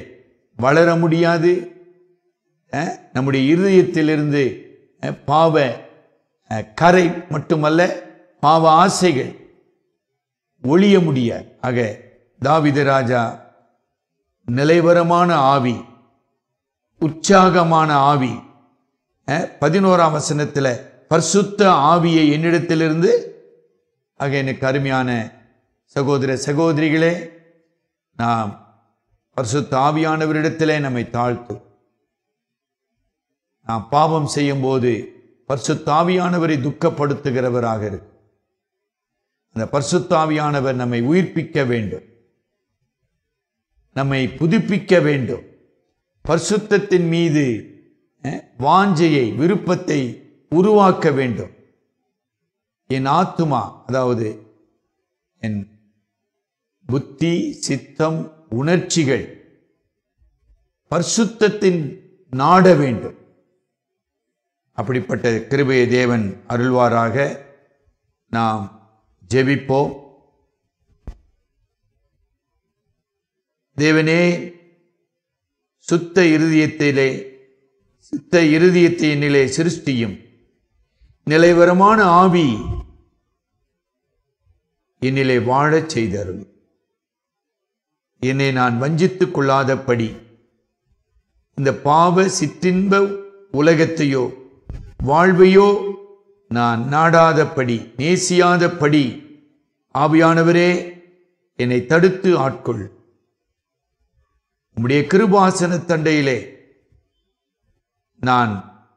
வளர முடியாது நம்முடைய இருதயத்திலிருந்து பாவ கரை மட்டுமல்ல பாவ ஆசைகள் ஒழிய முடியாது ஆக தாவித ராஜா நிலைவரமான ஆவி உற்சாகமான ஆவி பதினோராம் வசனத்தில் பர்சுத்த ஆவியை என்னிடத்திலிருந்து ஆக எனக்கு அருமையான சகோதர சகோதரிகளே நாம் பர்சுத்த ஆவியானவரிடத்திலே நம்மை தாழ்த்தும் நான் பாவம் செய்யும் போது பர்சுத்தாவியானவரை துக்கப்படுத்துகிறவராக இருக்கு அந்த பர்சுத்தாவியானவர் நம்மை உயிர்ப்பிக்க வேண்டும் நம்மை புதுப்பிக்க வேண்டும் பர்சுத்தத்தின் மீது வாஞ்சையை விருப்பத்தை உருவாக்க வேண்டும் என் ஆத்துமா அதாவது என் புத்தி சித்தம் உணர்ச்சிகள் பர்சுத்தத்தின் நாட வேண்டும் அப்படிப்பட்ட கிருபையை தேவன் அருள்வாராக நாம் ஜெபிப்போம் தேவனே சுத்த இருதயத்திலே சுத்த நிலை சிருஷ்டியும் நிலைவரமான ஆவி என்னிலே வாழச் செய்தரும் என்னை நான் வஞ்சித்து கொள்ளாதபடி இந்த பாவ சிற்றின்ப உலகத்தையோ வாழ்வையோ நான் நாடாதபடி நேசியாதபடி ஆவியானவரே என்னை தடுத்து ஆட்கொள் உம்முடைய கிருபாசன தண்டையிலே நான்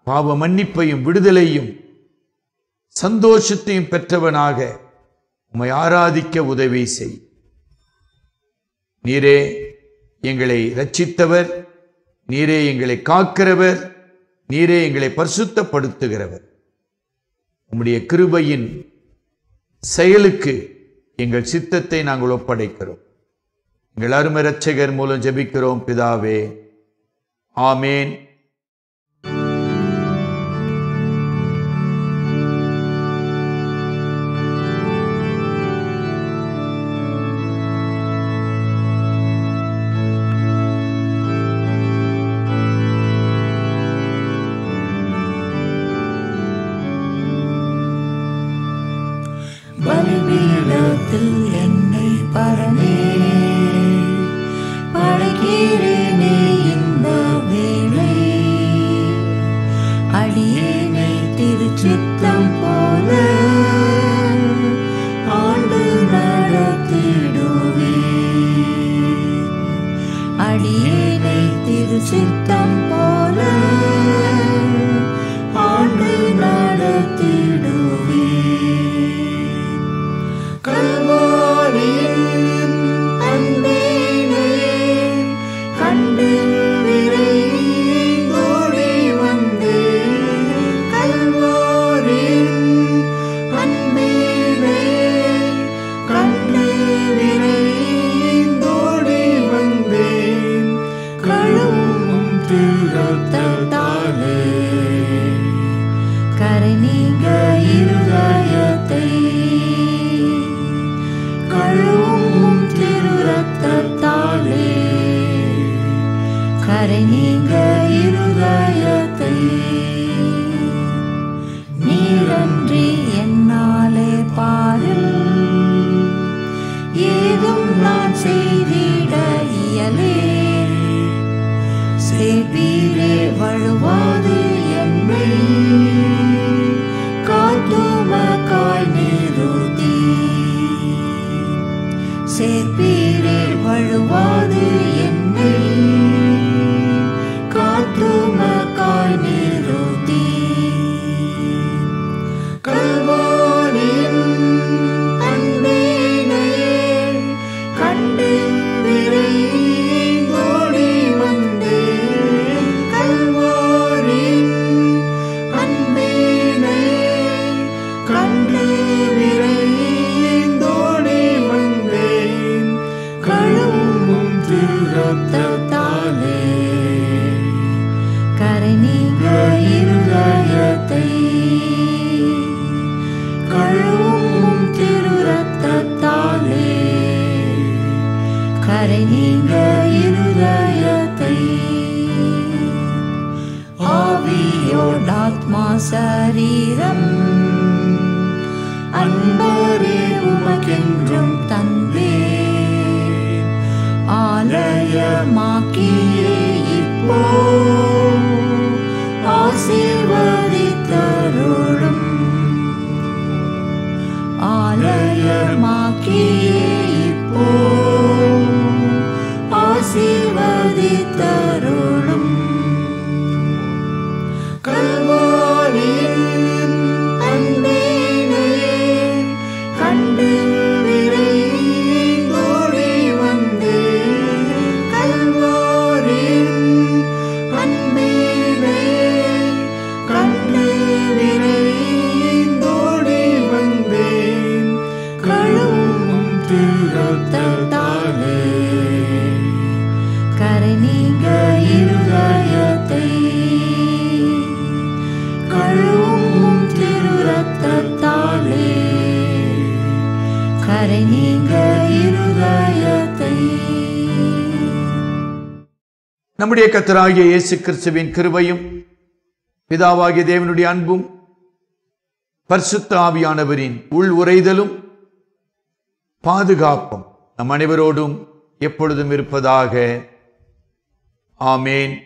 பாவ மன்னிப்பையும் விடுதலையும் சந்தோஷத்தையும் பெற்றவனாக உம்மை ஆராதிக்க உதவி செய் நீரே எங்களை ரட்சித்தவர் நீரே எங்களை காக்கிறவர் நீரே எங்களை பரிசுத்தப்படுத்துகிறவர் உம்முடைய கிருபையின் செயலுக்கு எங்கள் சித்தத்தை நாங்கள் ஒப்படைக்கிறோம் எங்கள் அருமை ரட்சகர் மூலம் ஜெபிக்கிறோம் பிதாவே ஆமேன் நம்முடைய கத்தராகிய இயேசு கிறிஸ்துவின் கிருபையும் பிதாவாகிய தேவனுடைய அன்பும் பரிசுத்த ஆவியானவரின் உள் உரைதலும் பாதுகாப்பும் நம் அனைவரோடும் எப்பொழுதும் இருப்பதாக ஆமேன்